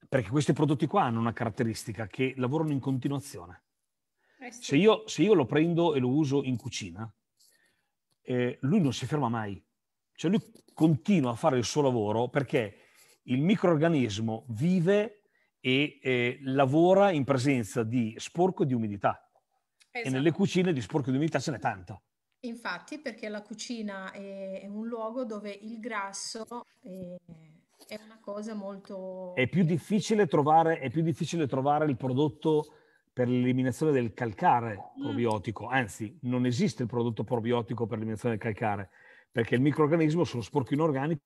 perché questi prodotti qua hanno una caratteristica che lavorano in continuazione. Eh sì. se, io, se io lo prendo e lo uso in cucina, eh, lui non si ferma mai, cioè lui continua a fare il suo lavoro perché il microorganismo vive e eh, lavora in presenza di sporco e di umidità. Esatto. E nelle cucine di sporco e di umidità ce n'è tanto. Infatti, perché la cucina è, un luogo dove il grasso eh, è, una cosa molto... È più difficile trovare, più difficile trovare il prodotto per l'eliminazione del calcare mm. probiotico, anzi non esiste il prodotto probiotico per l'eliminazione del calcare, perché il microorganismo sullo sporco inorganico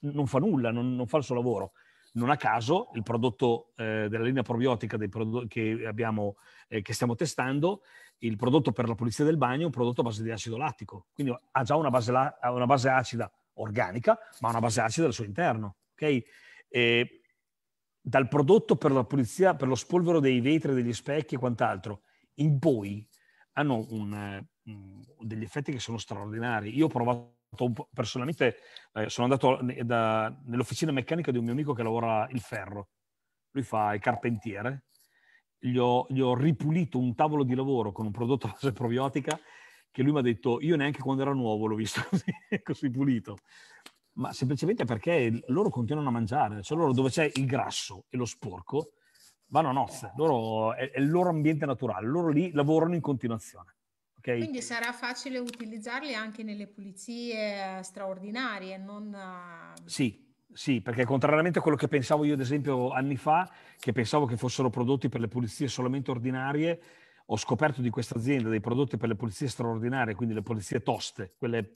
non fa nulla, non, non fa il suo lavoro. Non a caso il prodotto eh, della linea probiotica prod- che, abbiamo, eh, che stiamo testando, il prodotto per la pulizia del bagno è un prodotto a base di acido lattico, quindi ha già una base, la- una base acida organica, ma una base acida al suo interno. Okay? E dal prodotto per la pulizia, per lo spolvero dei vetri, degli specchi e quant'altro, in poi hanno un, eh, degli effetti che sono straordinari. Io ho provato personalmente, eh, sono andato da, nell'officina meccanica di un mio amico che lavora il ferro, lui fa il carpentiere, gli ho, gli ho ripulito un tavolo di lavoro con un prodotto *laughs* a base probiotica che lui mi ha detto io neanche quando era nuovo l'ho visto *laughs* così, così pulito ma semplicemente perché loro continuano a mangiare, cioè loro dove c'è il grasso e lo sporco vanno a nozze, loro, è, è il loro ambiente naturale, loro lì lavorano in continuazione. Okay. Quindi sarà facile utilizzarli anche nelle pulizie eh, straordinarie, non... Eh, sì, sì, perché contrariamente a quello che pensavo io, ad esempio, anni fa, che pensavo che fossero prodotti per le pulizie solamente ordinarie, ho scoperto di questa azienda dei prodotti per le pulizie straordinarie, quindi le pulizie toste, quelle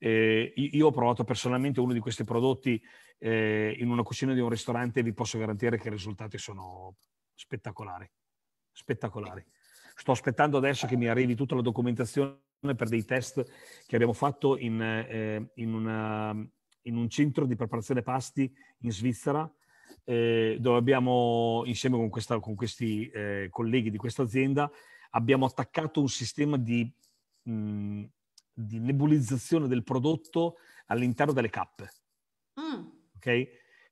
eh, io ho provato personalmente uno di questi prodotti eh, in una cucina di un ristorante e vi posso garantire che i risultati sono spettacolari. Spettacolari. Sto aspettando adesso che mi arrivi tutta la documentazione per dei test che abbiamo fatto in, eh, in, una, in un centro di preparazione pasti in Svizzera, eh, dove abbiamo, insieme con, questa, con questi eh, colleghi di questa azienda, abbiamo attaccato un sistema di mh, mm, di nebulizzazione del prodotto all'interno delle cappe. Mm. Okay?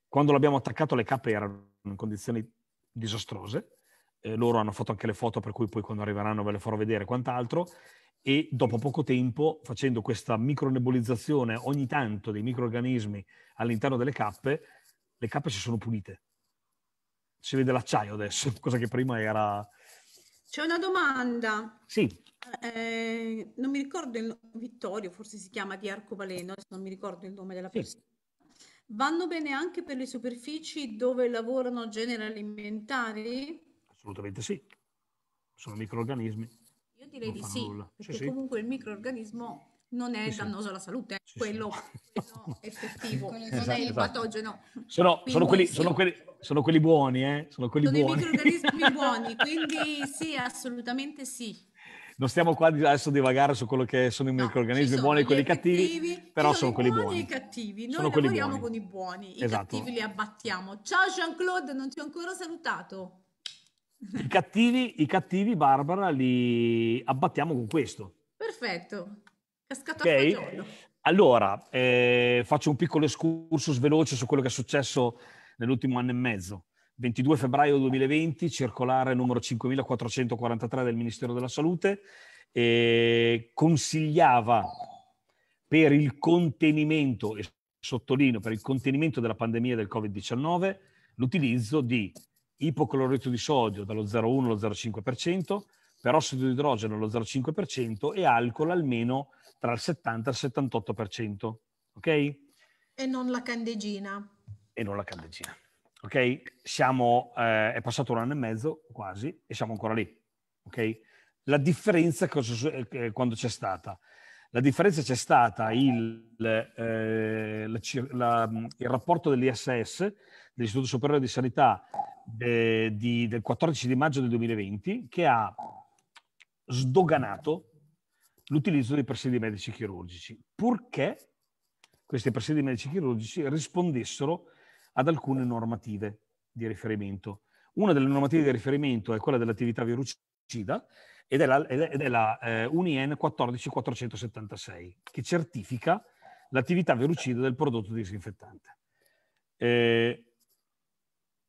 Quando l'abbiamo attaccato le cappe erano in condizioni disastrose, eh, loro hanno fatto anche le foto per cui poi quando arriveranno ve le farò vedere quant'altro e dopo poco tempo facendo questa micronebulizzazione ogni tanto dei microorganismi all'interno delle cappe, le cappe si sono pulite. Si vede l'acciaio adesso, *laughs* cosa che prima era c'è una domanda. Sì. Eh, non mi ricordo il nome, Vittorio, forse si chiama di Arcobaleno, non mi ricordo il nome della persona. Sì. Vanno bene anche per le superfici dove lavorano generi alimentari? Assolutamente sì, sono microorganismi. Io direi di sì, nulla. perché sì, comunque il microorganismo non è sì, dannoso alla salute, quello, quello *laughs* effettivo, non è esatto, il esatto. patogeno. Sono, sono quelli, sono quelli sono quelli buoni, eh? Sono quelli sono buoni. i microorganismi *laughs* buoni, quindi sì, assolutamente sì. Non stiamo qua adesso a divagare su quello che sono i no, microorganismi buoni e quelli cattivi, cattivi, però sono quelli buoni. I cattivi, noi sono lavoriamo con i buoni, i esatto. cattivi li abbattiamo. Ciao Jean-Claude, non ti ho ancora salutato. I cattivi, i cattivi, Barbara, li abbattiamo con questo. Perfetto, cascato okay. a fagiolo. Allora, eh, faccio un piccolo escursus veloce su quello che è successo nell'ultimo anno e mezzo. 22 febbraio 2020, circolare numero 5443 del Ministero della Salute, eh, consigliava per il contenimento, e sottolineo, per il contenimento della pandemia del Covid-19, l'utilizzo di ipoclorito di sodio dallo 0,1 allo 0,5%, perossido di idrogeno allo 0,5% e alcol almeno tra il 70 e il 78%. Ok? E non la candegina e non la candeggina. Ok? Siamo, eh, è passato un anno e mezzo quasi e siamo ancora lì. Ok? La differenza eh, quando c'è stata? La differenza c'è stata il, eh, la, la, il rapporto dell'ISS, dell'Istituto Superiore di Sanità, eh, di, del 14 di maggio del 2020, che ha sdoganato l'utilizzo dei presidi medici chirurgici, purché questi presidi medici chirurgici rispondessero ad alcune normative di riferimento. Una delle normative di riferimento è quella dell'attività virucida ed è la, ed è la eh, UNIN 14476 che certifica l'attività virucida del prodotto disinfettante. Eh,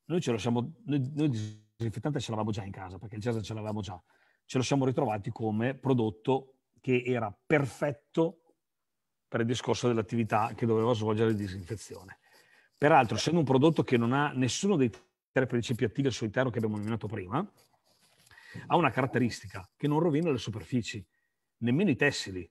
noi, siamo, noi, noi disinfettante ce l'avevamo già in casa perché il jazz ce l'avevamo già. Ce lo siamo ritrovati come prodotto che era perfetto per il discorso dell'attività che doveva svolgere la disinfezione. Peraltro, essendo un prodotto che non ha nessuno dei tre principi attivi al suo interno che abbiamo nominato prima, ha una caratteristica che non rovina le superfici, nemmeno i tessili.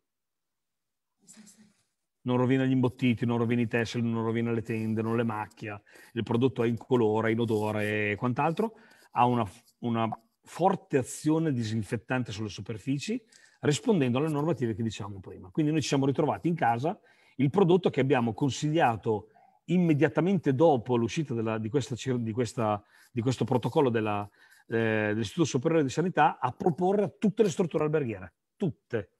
Non rovina gli imbottiti, non rovina i tessili, non rovina le tende, non le macchia. Il prodotto è incolore, inodore e quant'altro. Ha una, una forte azione disinfettante sulle superfici, rispondendo alle normative che dicevamo prima. Quindi noi ci siamo ritrovati in casa il prodotto che abbiamo consigliato immediatamente dopo l'uscita della, di, questa, di, questa, di, questo protocollo della, eh, dell'Istituto Superiore di Sanità a proporre a tutte le strutture alberghiere, tutte,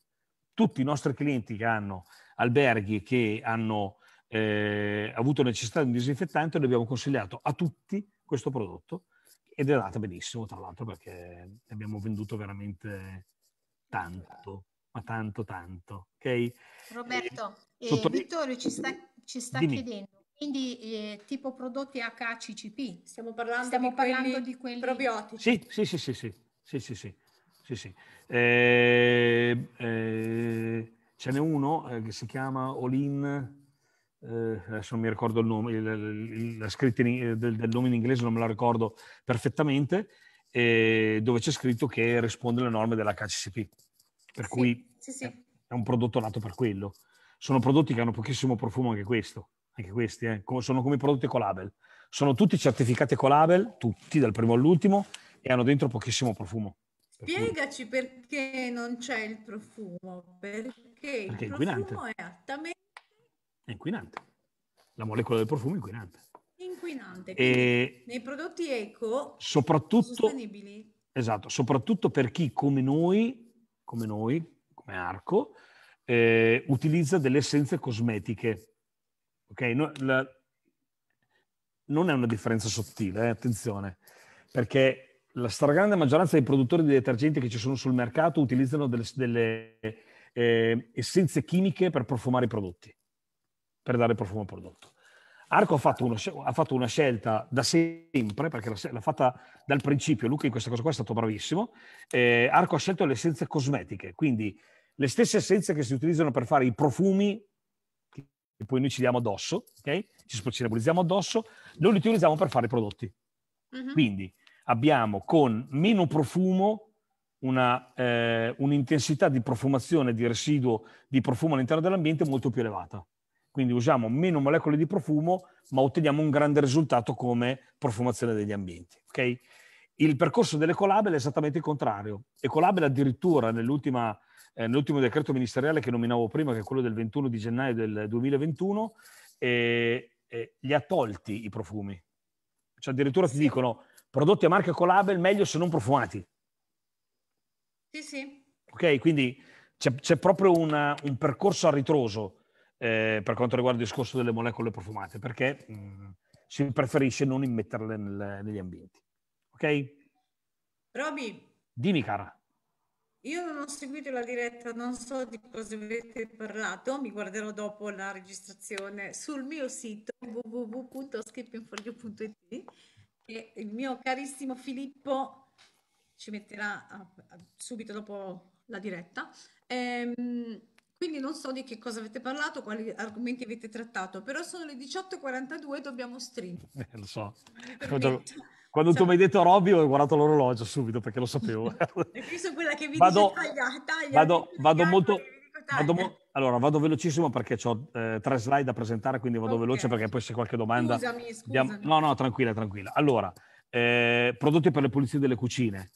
tutti i nostri clienti che hanno alberghi che hanno eh, avuto necessità di un disinfettante, noi abbiamo consigliato a tutti questo prodotto ed è andata benissimo, tra l'altro, perché ne abbiamo venduto veramente tanto, ma tanto, tanto. Okay? Roberto, eh, Vittorio ci sta, ci sta chiedendo quindi eh, tipo prodotti HACCP, stiamo parlando, stiamo di, parlando quelli di, quelli probiotici. Sì, sì, sì, sì, sì, sì, sì, sì, sì. Eh, eh, ce n'è uno eh, che si chiama Olin, eh, adesso non mi ricordo il nome, il, il, la scritta in, eh, del, del, nome in inglese non me la ricordo perfettamente, dove c'è scritto che risponde alle norme dell'HACCP, per sì, cui sì, è, è un prodotto nato per quello. Sono prodotti che hanno pochissimo profumo anche questo anche questi, eh, sono come i prodotti Colabel. Sono tutti certificati Colabel, tutti dal primo all'ultimo, e hanno dentro pochissimo profumo. Spiegaci per perché non c'è il profumo, perché, perché il profumo è, è È inquinante. La molecola del profumo è inquinante. Inquinante. E... Nei prodotti eco, soprattutto... sostenibili. Esatto, soprattutto per chi come noi, come noi, come Arco, eh, utilizza delle essenze cosmetiche Ok? No, la, non è una differenza sottile, eh? attenzione, perché la stragrande maggioranza dei produttori di detergenti che ci sono sul mercato utilizzano delle, delle eh, essenze chimiche per profumare i prodotti, per dare profumo al prodotto. Arco ha fatto, uno, ha fatto una scelta da sempre, perché l'ha, l'ha, fatta dal principio, Luca in questa cosa qua è stato bravissimo, eh, Arco ha scelto le essenze cosmetiche, quindi le stesse essenze che si utilizzano per fare i profumi che poi noi ci diamo addosso, ok? Ci, ci metabolizziamo addosso, lo utilizziamo per fare i prodotti. Uh-huh. Quindi abbiamo con meno profumo una, eh, un'intensità di profumazione di residuo di profumo all'interno dell'ambiente molto più elevata. Quindi usiamo meno molecole di profumo, ma otteniamo un grande risultato come profumazione degli ambienti. Okay? Il percorso dell'ecolabel è esattamente il contrario. Ecolabel addirittura nell'ultima eh, nell'ultimo decreto ministeriale che nominavo prima, che è quello del 21 di gennaio del 2021, eh, eh, gli ha tolti i profumi. Cioè addirittura ti dicono prodotti a marca Colabel meglio se non profumati. Sì, sì. Ok, quindi c'è, c'è proprio una, un percorso a ritroso eh, per quanto riguarda il discorso delle molecole profumate, perché mh, mm, si preferisce non immetterle nel, negli ambienti. Ok? Roby. Dimmi cara. Io non ho seguito la diretta, non so di cosa avete parlato, mi guarderò dopo la registrazione sul mio sito www.skippingfoglio.it e il mio carissimo Filippo ci metterà a, a, subito dopo la diretta. Ehm, quindi non so di che cosa avete parlato, quali argomenti avete trattato, però sono le 18.42 e dobbiamo streamare. Eh, lo so. Quando cioè... tu mi hai detto Robby ho guardato l'orologio subito perché lo sapevo. e *laughs* qui sono quella che mi vado, dice taglia, taglia. Vado, vado molto... Vado mo- allora, vado velocissimo perché ho eh, tre slide da presentare, quindi vado okay. veloce perché poi se qualche domanda... Scusami, scusami. Diamo... No, no, tranquilla, tranquilla. Allora, eh, prodotti per le pulizie delle cucine.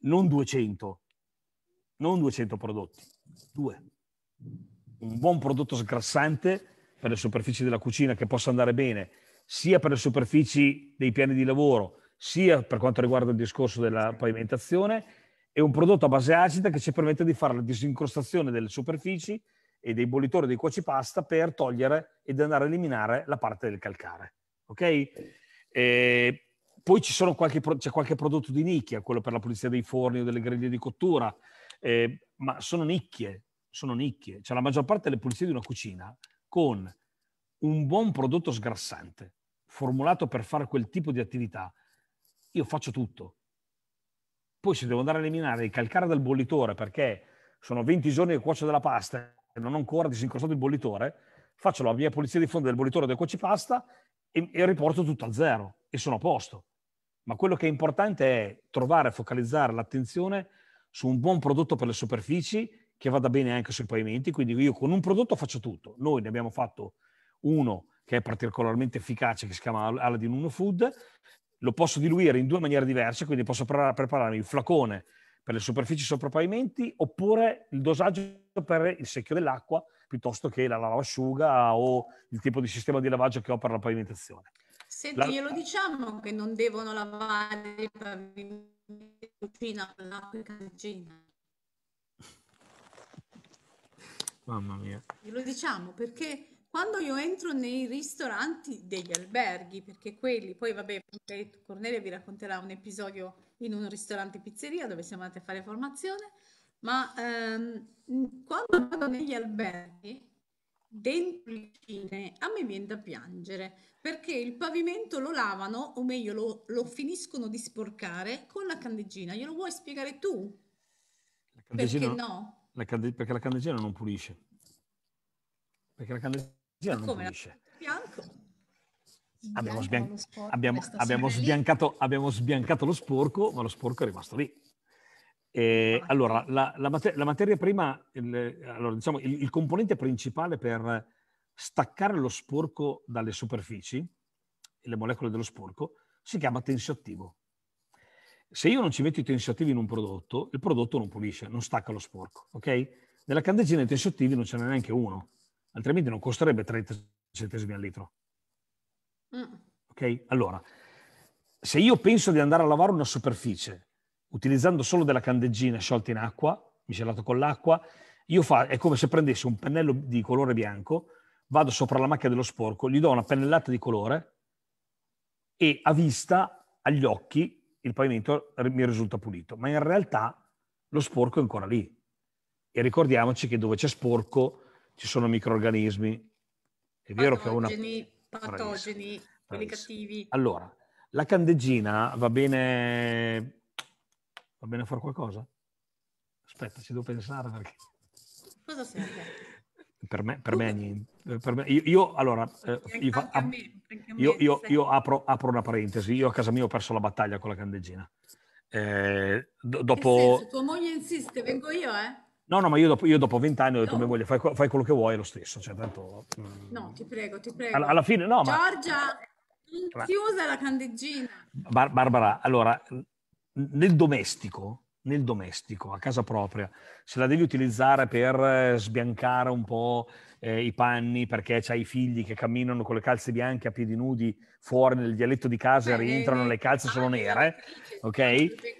Non 200, non 200 prodotti, due. Un buon prodotto sgrassante per le superfici della cucina che possa andare bene sia per le superfici dei piani di lavoro, sia per quanto riguarda il discorso della pavimentazione, è un prodotto a base acida che ci permette di fare la disincrostazione delle superfici e dei bollitori dei cuoci pasta per togliere ed andare a eliminare la parte del calcare. Ok? E poi qualche, c'è qualche prodotto di nicchia, quello per la pulizia dei forni o delle griglie di cottura, eh, ma sono nicchie, sono nicchie. Cioè la maggior parte delle pulizie di una cucina con un buon prodotto sgrassante formulato per fare quel tipo di attività, io faccio tutto. Poi se devo andare a eliminare il calcare dal bollitore perché sono 20 giorni che cuocio della pasta e non ho ancora disincrostato il bollitore, faccio la mia pulizia di fondo del bollitore del cuocipasta e, e riporto tutto a zero e sono a posto. Ma quello che è importante è trovare, focalizzare l'attenzione su un buon prodotto per le superfici che vada bene anche sui pavimenti. Quindi io con un prodotto faccio tutto. Noi ne abbiamo fatto uno che è particolarmente efficace, che si chiama Aladdin 1 Food. Lo posso diluire in due maniere diverse, quindi posso pre- prepararmi il flacone per le superfici sopra pavimenti oppure il dosaggio per il secchio dell'acqua piuttosto che la lavasciuga o il tipo di sistema di lavaggio che ho per la pavimentazione. Senti, la... glielo diciamo che non devono lavare i pavimenti con l'acqua e candeggina. Mamma mia. Glielo diciamo perché quando io entro nei ristoranti degli alberghi, perché quelli, poi vabbè, Cornelia vi racconterà un episodio in un ristorante pizzeria dove siamo andati a fare formazione, ma ehm, quando vado negli alberghi, dentro le cine, a me viene da piangere, perché il pavimento lo lavano, o meglio lo, lo finiscono di sporcare con la candeggina. Glielo vuoi spiegare tu? La perché no? La cande- perché la candeggina non pulisce. Perché la candeggina Gino non Come pulisce. Bianco. Abbiamo, sbian- abbiamo, abbiamo, sbiancato, abbiamo, sbiancato, lo sporco, ma lo sporco è rimasto lì. E, allora, la, la, mater- la, materia prima, il, allora, diciamo, il, il, componente principale per staccare lo sporco dalle superfici, le molecole dello sporco, si chiama tensioattivo. Se io non ci metto i tensioattivi in un prodotto, il prodotto non pulisce, non stacca lo sporco. Okay? Nella candeggina dei tensioattivi non ce n'è neanche uno altrimenti non costerebbe 30 centesimi al litro. Mm. Ok? Allora, se io penso di andare a lavare una superficie utilizzando solo della candeggina sciolta in acqua, miscelato con l'acqua, io fa, è come se prendessi un pennello di colore bianco, vado sopra la macchia dello sporco, gli do una pennellata di colore e a vista, agli occhi, il pavimento mi risulta pulito, ma in realtà lo sporco è ancora lì. E ricordiamoci che dove c'è sporco ci sono microorganismi. È vero che una... Patogeni, bravissima, quelli cattivi. Allora, la candeggina va bene... Va bene a fare qualcosa? Aspetta, ci devo pensare perché... Cosa serve? Per me, per me niente. Per me, io, io, allora, eh, io, io, io apro, apro, una parentesi. Io a casa mia ho perso la battaglia con la candeggina. Eh, dopo... tua moglie insiste, vengo io, eh? No, no, ma io dopo, vent'anni ho detto, no. mia moglie, fai, fai, quello che vuoi, è lo stesso. Cioè, tanto, mm. No, ti prego, ti prego. Alla, alla fine, no, ma... Giorgia, chiusa la candeggina. Bar- Barbara, allora, nel domestico nel domestico, a casa propria. Se la devi utilizzare per eh, sbiancare un po' eh, i panni perché c'hai i figli che camminano con le calze bianche a piedi nudi fuori nel dialetto di casa e rientrano le calze sono ah, nere, ok?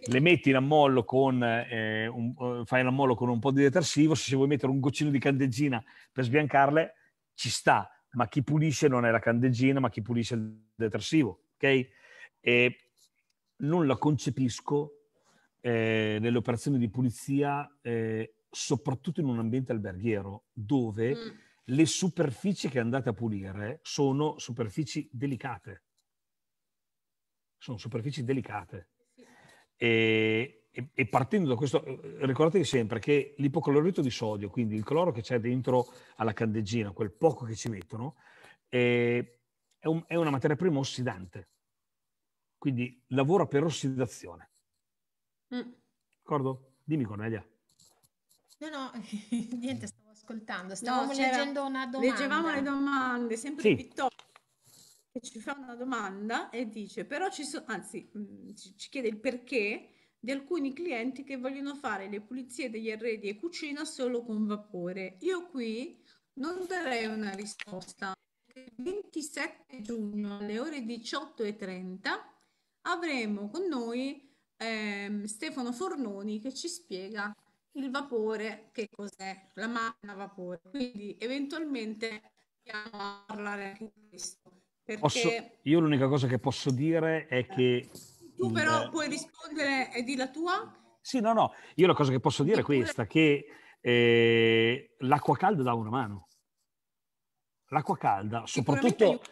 Le metti in ammollo con, eh, un, eh, fai in ammollo con un po' di detersivo, se vuoi mettere un goccino di candeggina per sbiancarle, ci sta, ma chi pulisce non è la candeggina, ma chi pulisce il detersivo, ok? E non la concepisco eh, nelle operazioni di pulizia, eh, soprattutto in un ambiente alberghiero, dove mm. le superfici che andate a pulire sono superfici delicate. Sono superfici delicate. E, e, e partendo da questo, eh, ricordatevi sempre che l'ipoclorito di sodio, quindi il cloro che c'è dentro alla candeggina, quel poco che ci mettono, eh, è, un, è una materia prima ossidante quindi lavora per ossidazione. D'accordo? Mm. Dimmi Cornelia. No, no, *laughs* niente, stavo ascoltando, stavamo no, leggendo una domanda. Leggevamo le domande, sempre sì. Vittorio che ci fa una domanda e dice, però ci sono, anzi, mm, ci, ci chiede il perché di alcuni clienti che vogliono fare le pulizie degli arredi e cucina solo con vapore. Io qui non darei una risposta. Il 27 giugno alle ore 18.30 avremo con noi ehm, Stefano Fornoni che ci spiega il vapore, che cos'è la macchina a vapore. Quindi eventualmente andiamo a parlare anche di questo. Perché... Posso, io l'unica cosa che posso dire è che... Tu il... però puoi rispondere e di la tua? Sì, no, no, io la cosa che posso dire è questa, che eh, l'acqua calda dà una mano. L'acqua calda, soprattutto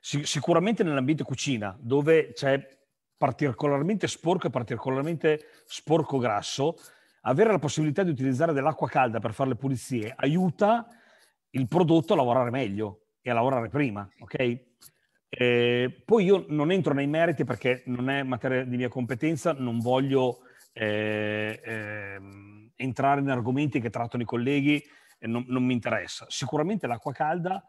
sicuramente, sicuramente nell'ambiente cucina, dove c'è particolarmente sporco e particolarmente sporco grasso, avere la possibilità di utilizzare dell'acqua calda per fare le pulizie aiuta il prodotto a lavorare meglio e a lavorare prima, ok? Eh, poi io non entro nei meriti perché non è materia di mia competenza, non voglio eh, eh, entrare in argomenti che trattano i colleghi, non, non mi interessa. Sicuramente l'acqua calda,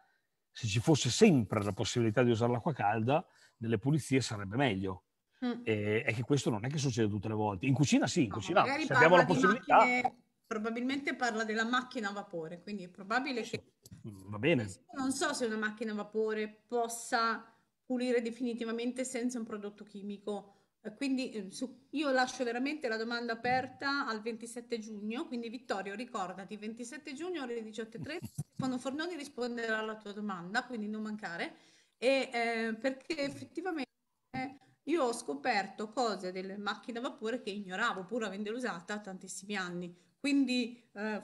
se ci fosse sempre la possibilità di usare l'acqua calda, nelle pulizie sarebbe meglio Mm. E, è che questo non è che succede tutte le volte. In cucina sì, in no, cucina se abbiamo la possibilità... Macchine, probabilmente parla della macchina a vapore, quindi è probabile che... Va bene. Non so se una macchina a vapore possa pulire definitivamente senza un prodotto chimico. Eh, quindi eh, su, io lascio veramente la domanda aperta al 27 giugno, quindi Vittorio ricordati 27 giugno alle 18.30, quando *laughs* Fornoni risponderà alla tua domanda, quindi non mancare, e, eh, perché effettivamente io ho scoperto cose delle macchine a vapore che ignoravo pur avendole usata tantissimi anni. Quindi eh,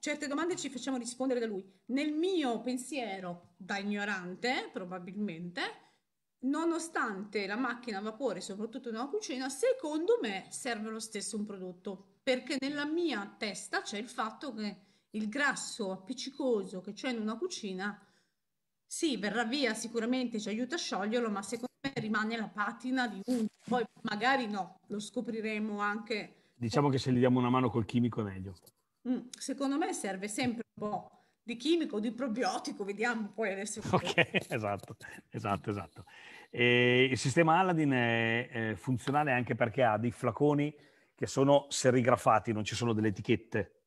certe domande ci facciamo rispondere da lui. Nel mio pensiero, da ignorante probabilmente, nonostante la macchina a vapore, soprattutto nella cucina, secondo me serve lo stesso un prodotto. Perché nella mia testa c'è il fatto che il grasso appiccicoso che c'è in una cucina, sì, verrà via sicuramente, ci aiuta a scioglierlo, ma secondo rimane la patina di un, poi magari no, lo scopriremo anche. Diciamo che se gli diamo una mano col chimico è meglio. Mm, secondo me serve sempre un po' di chimico, di probiotico, vediamo poi adesso. *laughs* Ok, esatto, esatto, esatto. E il sistema Aladdin è funzionale anche perché ha dei flaconi che sono serigrafati, non ci sono delle etichette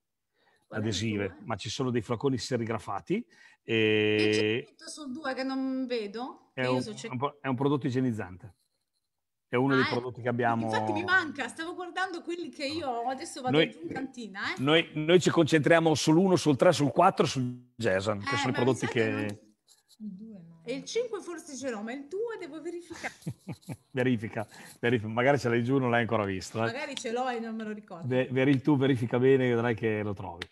adesive, ma ci sono dei flaconi serigrafati. E... E su due che non vedo. È un, è un prodotto igienizzante è uno ah, dei prodotti che eh, abbiamo. Infatti mi manca, stavo guardando quelli che io adesso vado noi, in cantina. Eh. Noi, noi, ci concentriamo sull'1, sul 3, sul 4, sul Jason, eh, che sono i prodotti che... che... E il 5 forse ce l'ho, ma il tuo devo verificare. *laughs* verifica, verifica, magari ce l'hai giù, non l'hai ancora visto. Eh? Magari ce l'ho e non me lo ricordo. Ver- il tu, verifica bene, vedrai che lo trovi.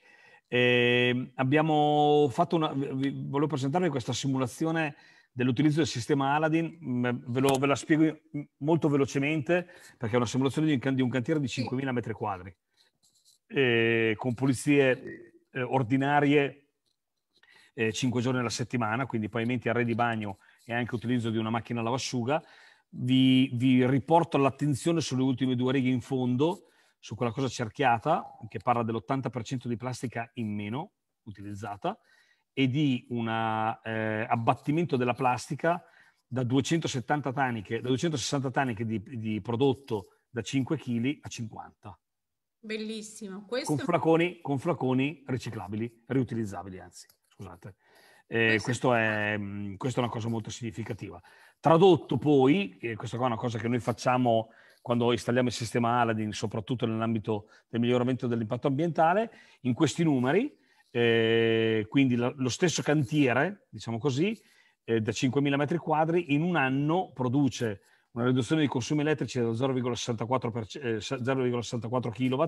E ehm, abbiamo fatto una, volevo presentarvi questa simulazione dell'utilizzo del sistema Aladdin, mm, ve, lo, ve la spiego mm, molto velocemente perché è una simulazione di un, di un cantiere di 5.000 metri quadri, e eh, con pulizie eh, ordinarie eh, 5 giorni alla settimana, quindi pavimenti, a re di bagno e anche utilizzo di una macchina lavasciuga. Vi, vi riporto l'attenzione sulle ultime due righe in fondo, su quella cosa cerchiata, che parla dell'80% di plastica in meno utilizzata e di un eh, abbattimento della plastica da, 270 taniche, da 260 taniche di, di prodotto da 5 kg a 50. Bellissimo. Questo... Con, flaconi, con flaconi riciclabili, riutilizzabili anzi scusate. Eh, questo è, mhmm, questa è una cosa molto significativa. Tradotto poi, eh, questa qua è una cosa che noi facciamo quando installiamo il sistema Aladdin, soprattutto nell'ambito del miglioramento dell'impatto ambientale, in questi numeri, eh, quindi lo stesso cantiere, diciamo così, eh, da 5.000 metri quadri, in un anno produce una riduzione dei consumi elettrici da 0,64 kW,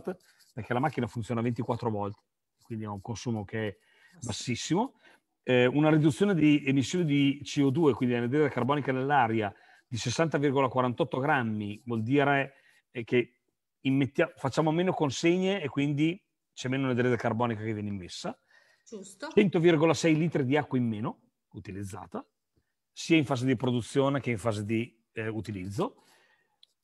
perché la macchina funziona 24 volte, quindi ha un consumo che è bassissimo, eh, una riduzione di emissioni di CO2, quindi anidride carbonica nell'aria, di 60,48 grammi, vuol dire eh, che facciamo meno consegne e quindi c'è meno anidride carbonica che viene immessa. Giusto. 100,6 litri di acqua in meno utilizzata, sia in fase di produzione che in fase di eh, utilizzo.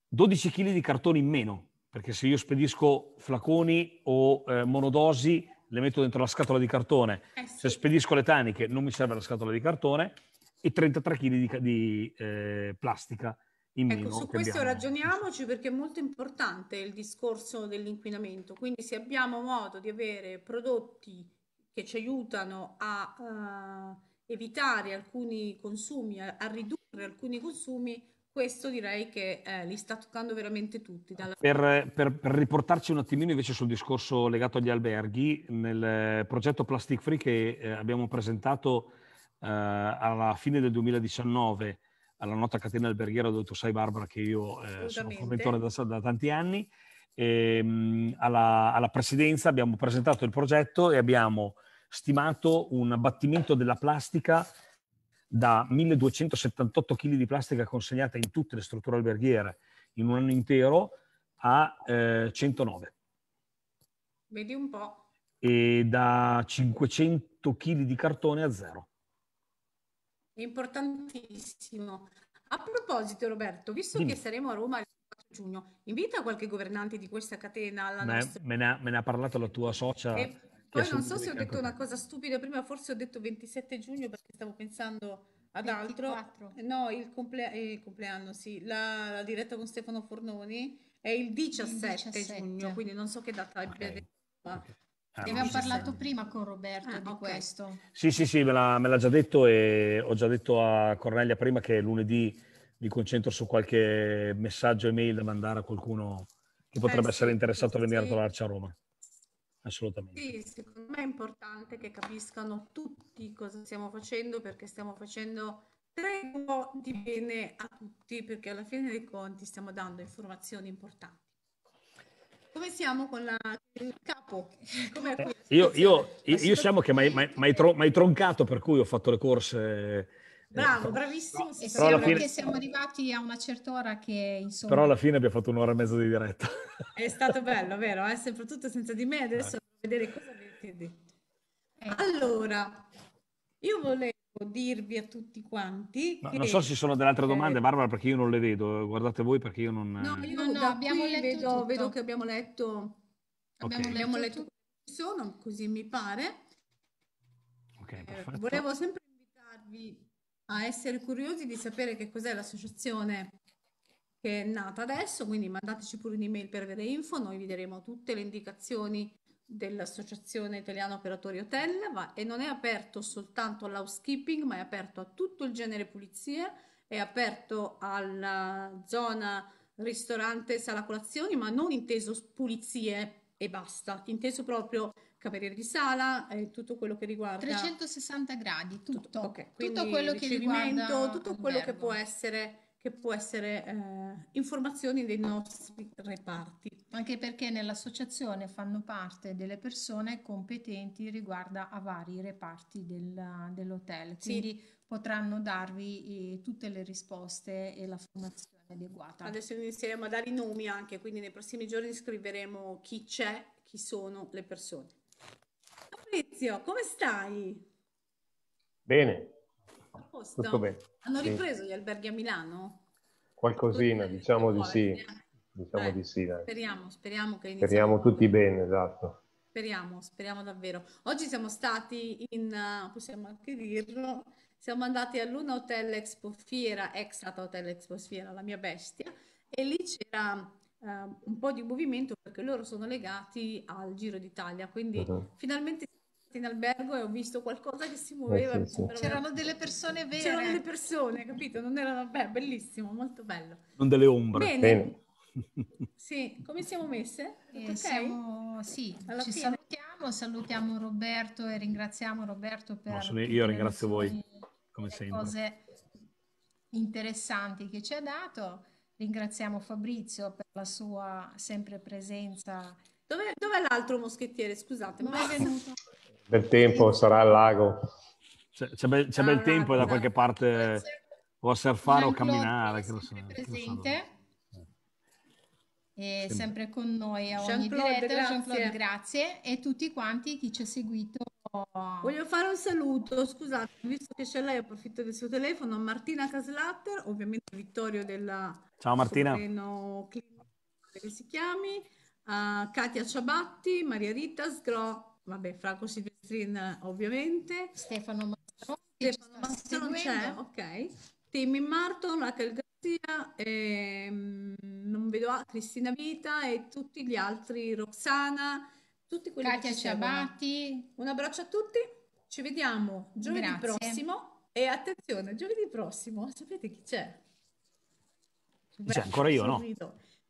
12 kg di cartone in meno, perché se io spedisco flaconi o eh, monodosi le metto dentro la scatola di cartone, eh sì. se spedisco le taniche non mi serve la scatola di cartone e 33 kg di, di eh, plastica in ecco, meno. Su questo abbiamo. ragioniamoci perché è molto importante il discorso dell'inquinamento, quindi se abbiamo modo di avere prodotti che ci aiutano a uh, evitare alcuni consumi, a, a ridurre alcuni consumi, questo direi che eh, li sta toccando veramente tutti. Dalla... Per, per, per, riportarci un attimino invece sul discorso legato agli alberghi, nel progetto Plastic Free che eh, abbiamo presentato eh, alla fine del 2019 alla nota catena alberghiera dove tu sai Barbara che io eh, sono conventore da, da tanti anni, e, ehm, mh, alla, alla presidenza abbiamo presentato il progetto e abbiamo stimato un abbattimento della plastica da 1278 kg di plastica consegnata in tutte le strutture alberghiere in un anno intero a eh, 109. Vedi un po'. E da 500 kg di cartone a zero. Importantissimo. A proposito, Roberto, visto Dimmi. che saremo a Roma il 4 giugno, invita qualche governante di questa catena alla me, nostra... Me ne, ha, me ne ha parlato la tua socia. E poi non so se ho detto una cosa stupida prima, forse ho detto 27 giugno perché stavo pensando ad altro. 24. No, il, comple- eh, il compleanno, sì, la, la, diretta con Stefano Fornoni è il 17, il 17. giugno, quindi non so che data okay. abbia okay. Ah, abbiamo parlato prima con Roberto ah, di okay. questo. Sì, sì, sì, me l'ha, me l'ha, già detto e ho già detto a Cornelia prima che lunedì mi concentro su qualche messaggio e mail da mandare a qualcuno che eh, potrebbe eh, essere interessato sì, a venire sì. a trovarci a Roma assolutamente. Sì, secondo me è importante che capiscano tutti cosa stiamo facendo perché stiamo facendo tregua di bene a tutti perché alla fine dei conti stiamo dando informazioni importanti. Come siamo con la, il capo? *laughs* Eh, io, io, io, io siamo che mi hai troncato per cui ho fatto le corse Bravo, eh, bravissimo. Sì, sì, alla fine... siamo arrivati a una certa ora che insomma... Però alla fine abbiamo fatto un'ora e mezza di diretta. È stato *laughs* bello, vero? Eh? Soprattutto senza di me adesso eh. vedere cosa avete eh. detto. Allora, io volevo dirvi a tutti quanti. Che... Non so se ci sono delle altre eh. domande, Barbara, perché io non le vedo. Guardate voi perché io non. No, io no, no abbiamo letto. Vedo, vedo, che abbiamo letto. Okay. Abbiamo letto ci sono, così mi pare. Okay, eh, volevo sempre invitarvi a essere curiosi di sapere che cos'è l'associazione che è nata adesso, quindi mandateci pure un'email per avere info, noi vi daremo tutte le indicazioni dell'Associazione Italiana Operatori Hotel va, e non è aperto soltanto all'housekeeping, ma è aperto a tutto il genere pulizia, è aperto alla zona ristorante, sala colazioni, ma non inteso pulizie e basta, inteso proprio cameriere di sala, eh, tutto quello che riguarda 360 gradi, tutto, tutto, okay. tutto quello che riguarda tutto quello che può essere che può essere eh, informazioni dei nostri reparti. Anche perché nell'associazione fanno parte delle persone competenti riguardo a vari reparti del, dell'hotel, quindi sì. potranno darvi eh, tutte le risposte e la formazione adeguata. Adesso inizieremo a dare i nomi anche, quindi nei prossimi giorni scriveremo chi c'è, chi sono le persone. Maurizio, come stai? Bene. Posto. Tutto bene. Hanno ripreso sì. gli alberghi a Milano? Qualcosina, diciamo, diciamo di sì. Diciamo eh, di sì speriamo, speriamo, che iniziamo. Speriamo tutti bene, esatto. Speriamo, speriamo davvero. Oggi siamo stati in, eh, possiamo anche dirlo, siamo andati all'Una Hotel Expo Fiera, ex Hotel Expo Fiera, la mia bestia, e lì c'era Uh, un po' di movimento perché loro sono legati al Giro d'Italia, quindi uh-huh. finalmente in albergo e ho visto qualcosa che si muoveva. Eh, sì, sì. C'erano delle persone vere. C'erano delle persone, capito? Non erano... Beh, bellissimo, molto bello. Non delle ombre. Bene. Bene. *laughs* Sì, come siamo messe? Eh, okay. siamo, sì, Alla ci fine. salutiamo, salutiamo Roberto e ringraziamo Roberto per... No, io ringrazio voi, come sempre. cose interessanti che ci ha dato. Ringraziamo Fabrizio per la sua sempre presenza. Dov'è, dov'è l'altro moschettiere? Scusate, ma è venuto? *laughs* Bel tempo, sarà al lago. C'è, c'è bel, c'è bel tempo da qualche parte o a surfare o camminare. Che lo so, presente. Che lo so. sempre con noi a ogni Jean-Claude, diretta. Jean-Claude, grazie. E tutti quanti chi ci ha seguito Voglio fare un saluto, scusate, visto che c'è lei approfitto del suo telefono, Martina Caslatter, ovviamente Vittorio della Ciao Martina. Clinico, che si chiami, uh, Katia Ciabatti, Maria Rita Sgro, vabbè, Franco Silvestrin ovviamente. Stefano Mazzano. Stefano Mazzano c'è, ok. Timmy Marton, Raquel Garzia, ehm, non vedo a Cristina Vita e tutti gli altri, Roxana, tutti quelli Katia che Ciabatti. Un abbraccio a tutti, ci vediamo giovedì Grazie. prossimo e attenzione, giovedì prossimo, sapete chi c'è? C'è ancora io, no?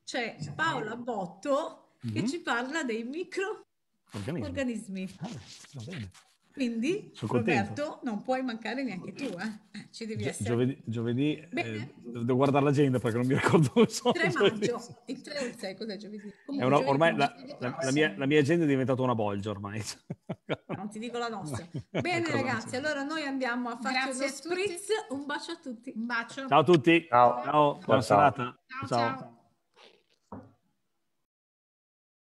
C'è Paola Botto che mm-hmm. ci parla dei micro Organismi. Organismi. Ah, va bene. Quindi, Roberto, non puoi mancare neanche tu, eh? eh ci devi essere. Giovedì, giovedì eh, devo guardare l'agenda perché non mi ricordo dove 3 maggio, il 3 o il 6, cos'è giovedì? Comunque, una, ormai la, la, la, mia, la, mia, agenda è diventata una bolgia ormai. *laughs* Non ti dico la nostra. *laughs* Ecco bene ragazzi, allora noi andiamo a fare uno spritz. Un bacio a tutti. Un bacio. Ciao a tutti. Ciao. ciao. ciao. Buona ciao. serata. ciao. ciao.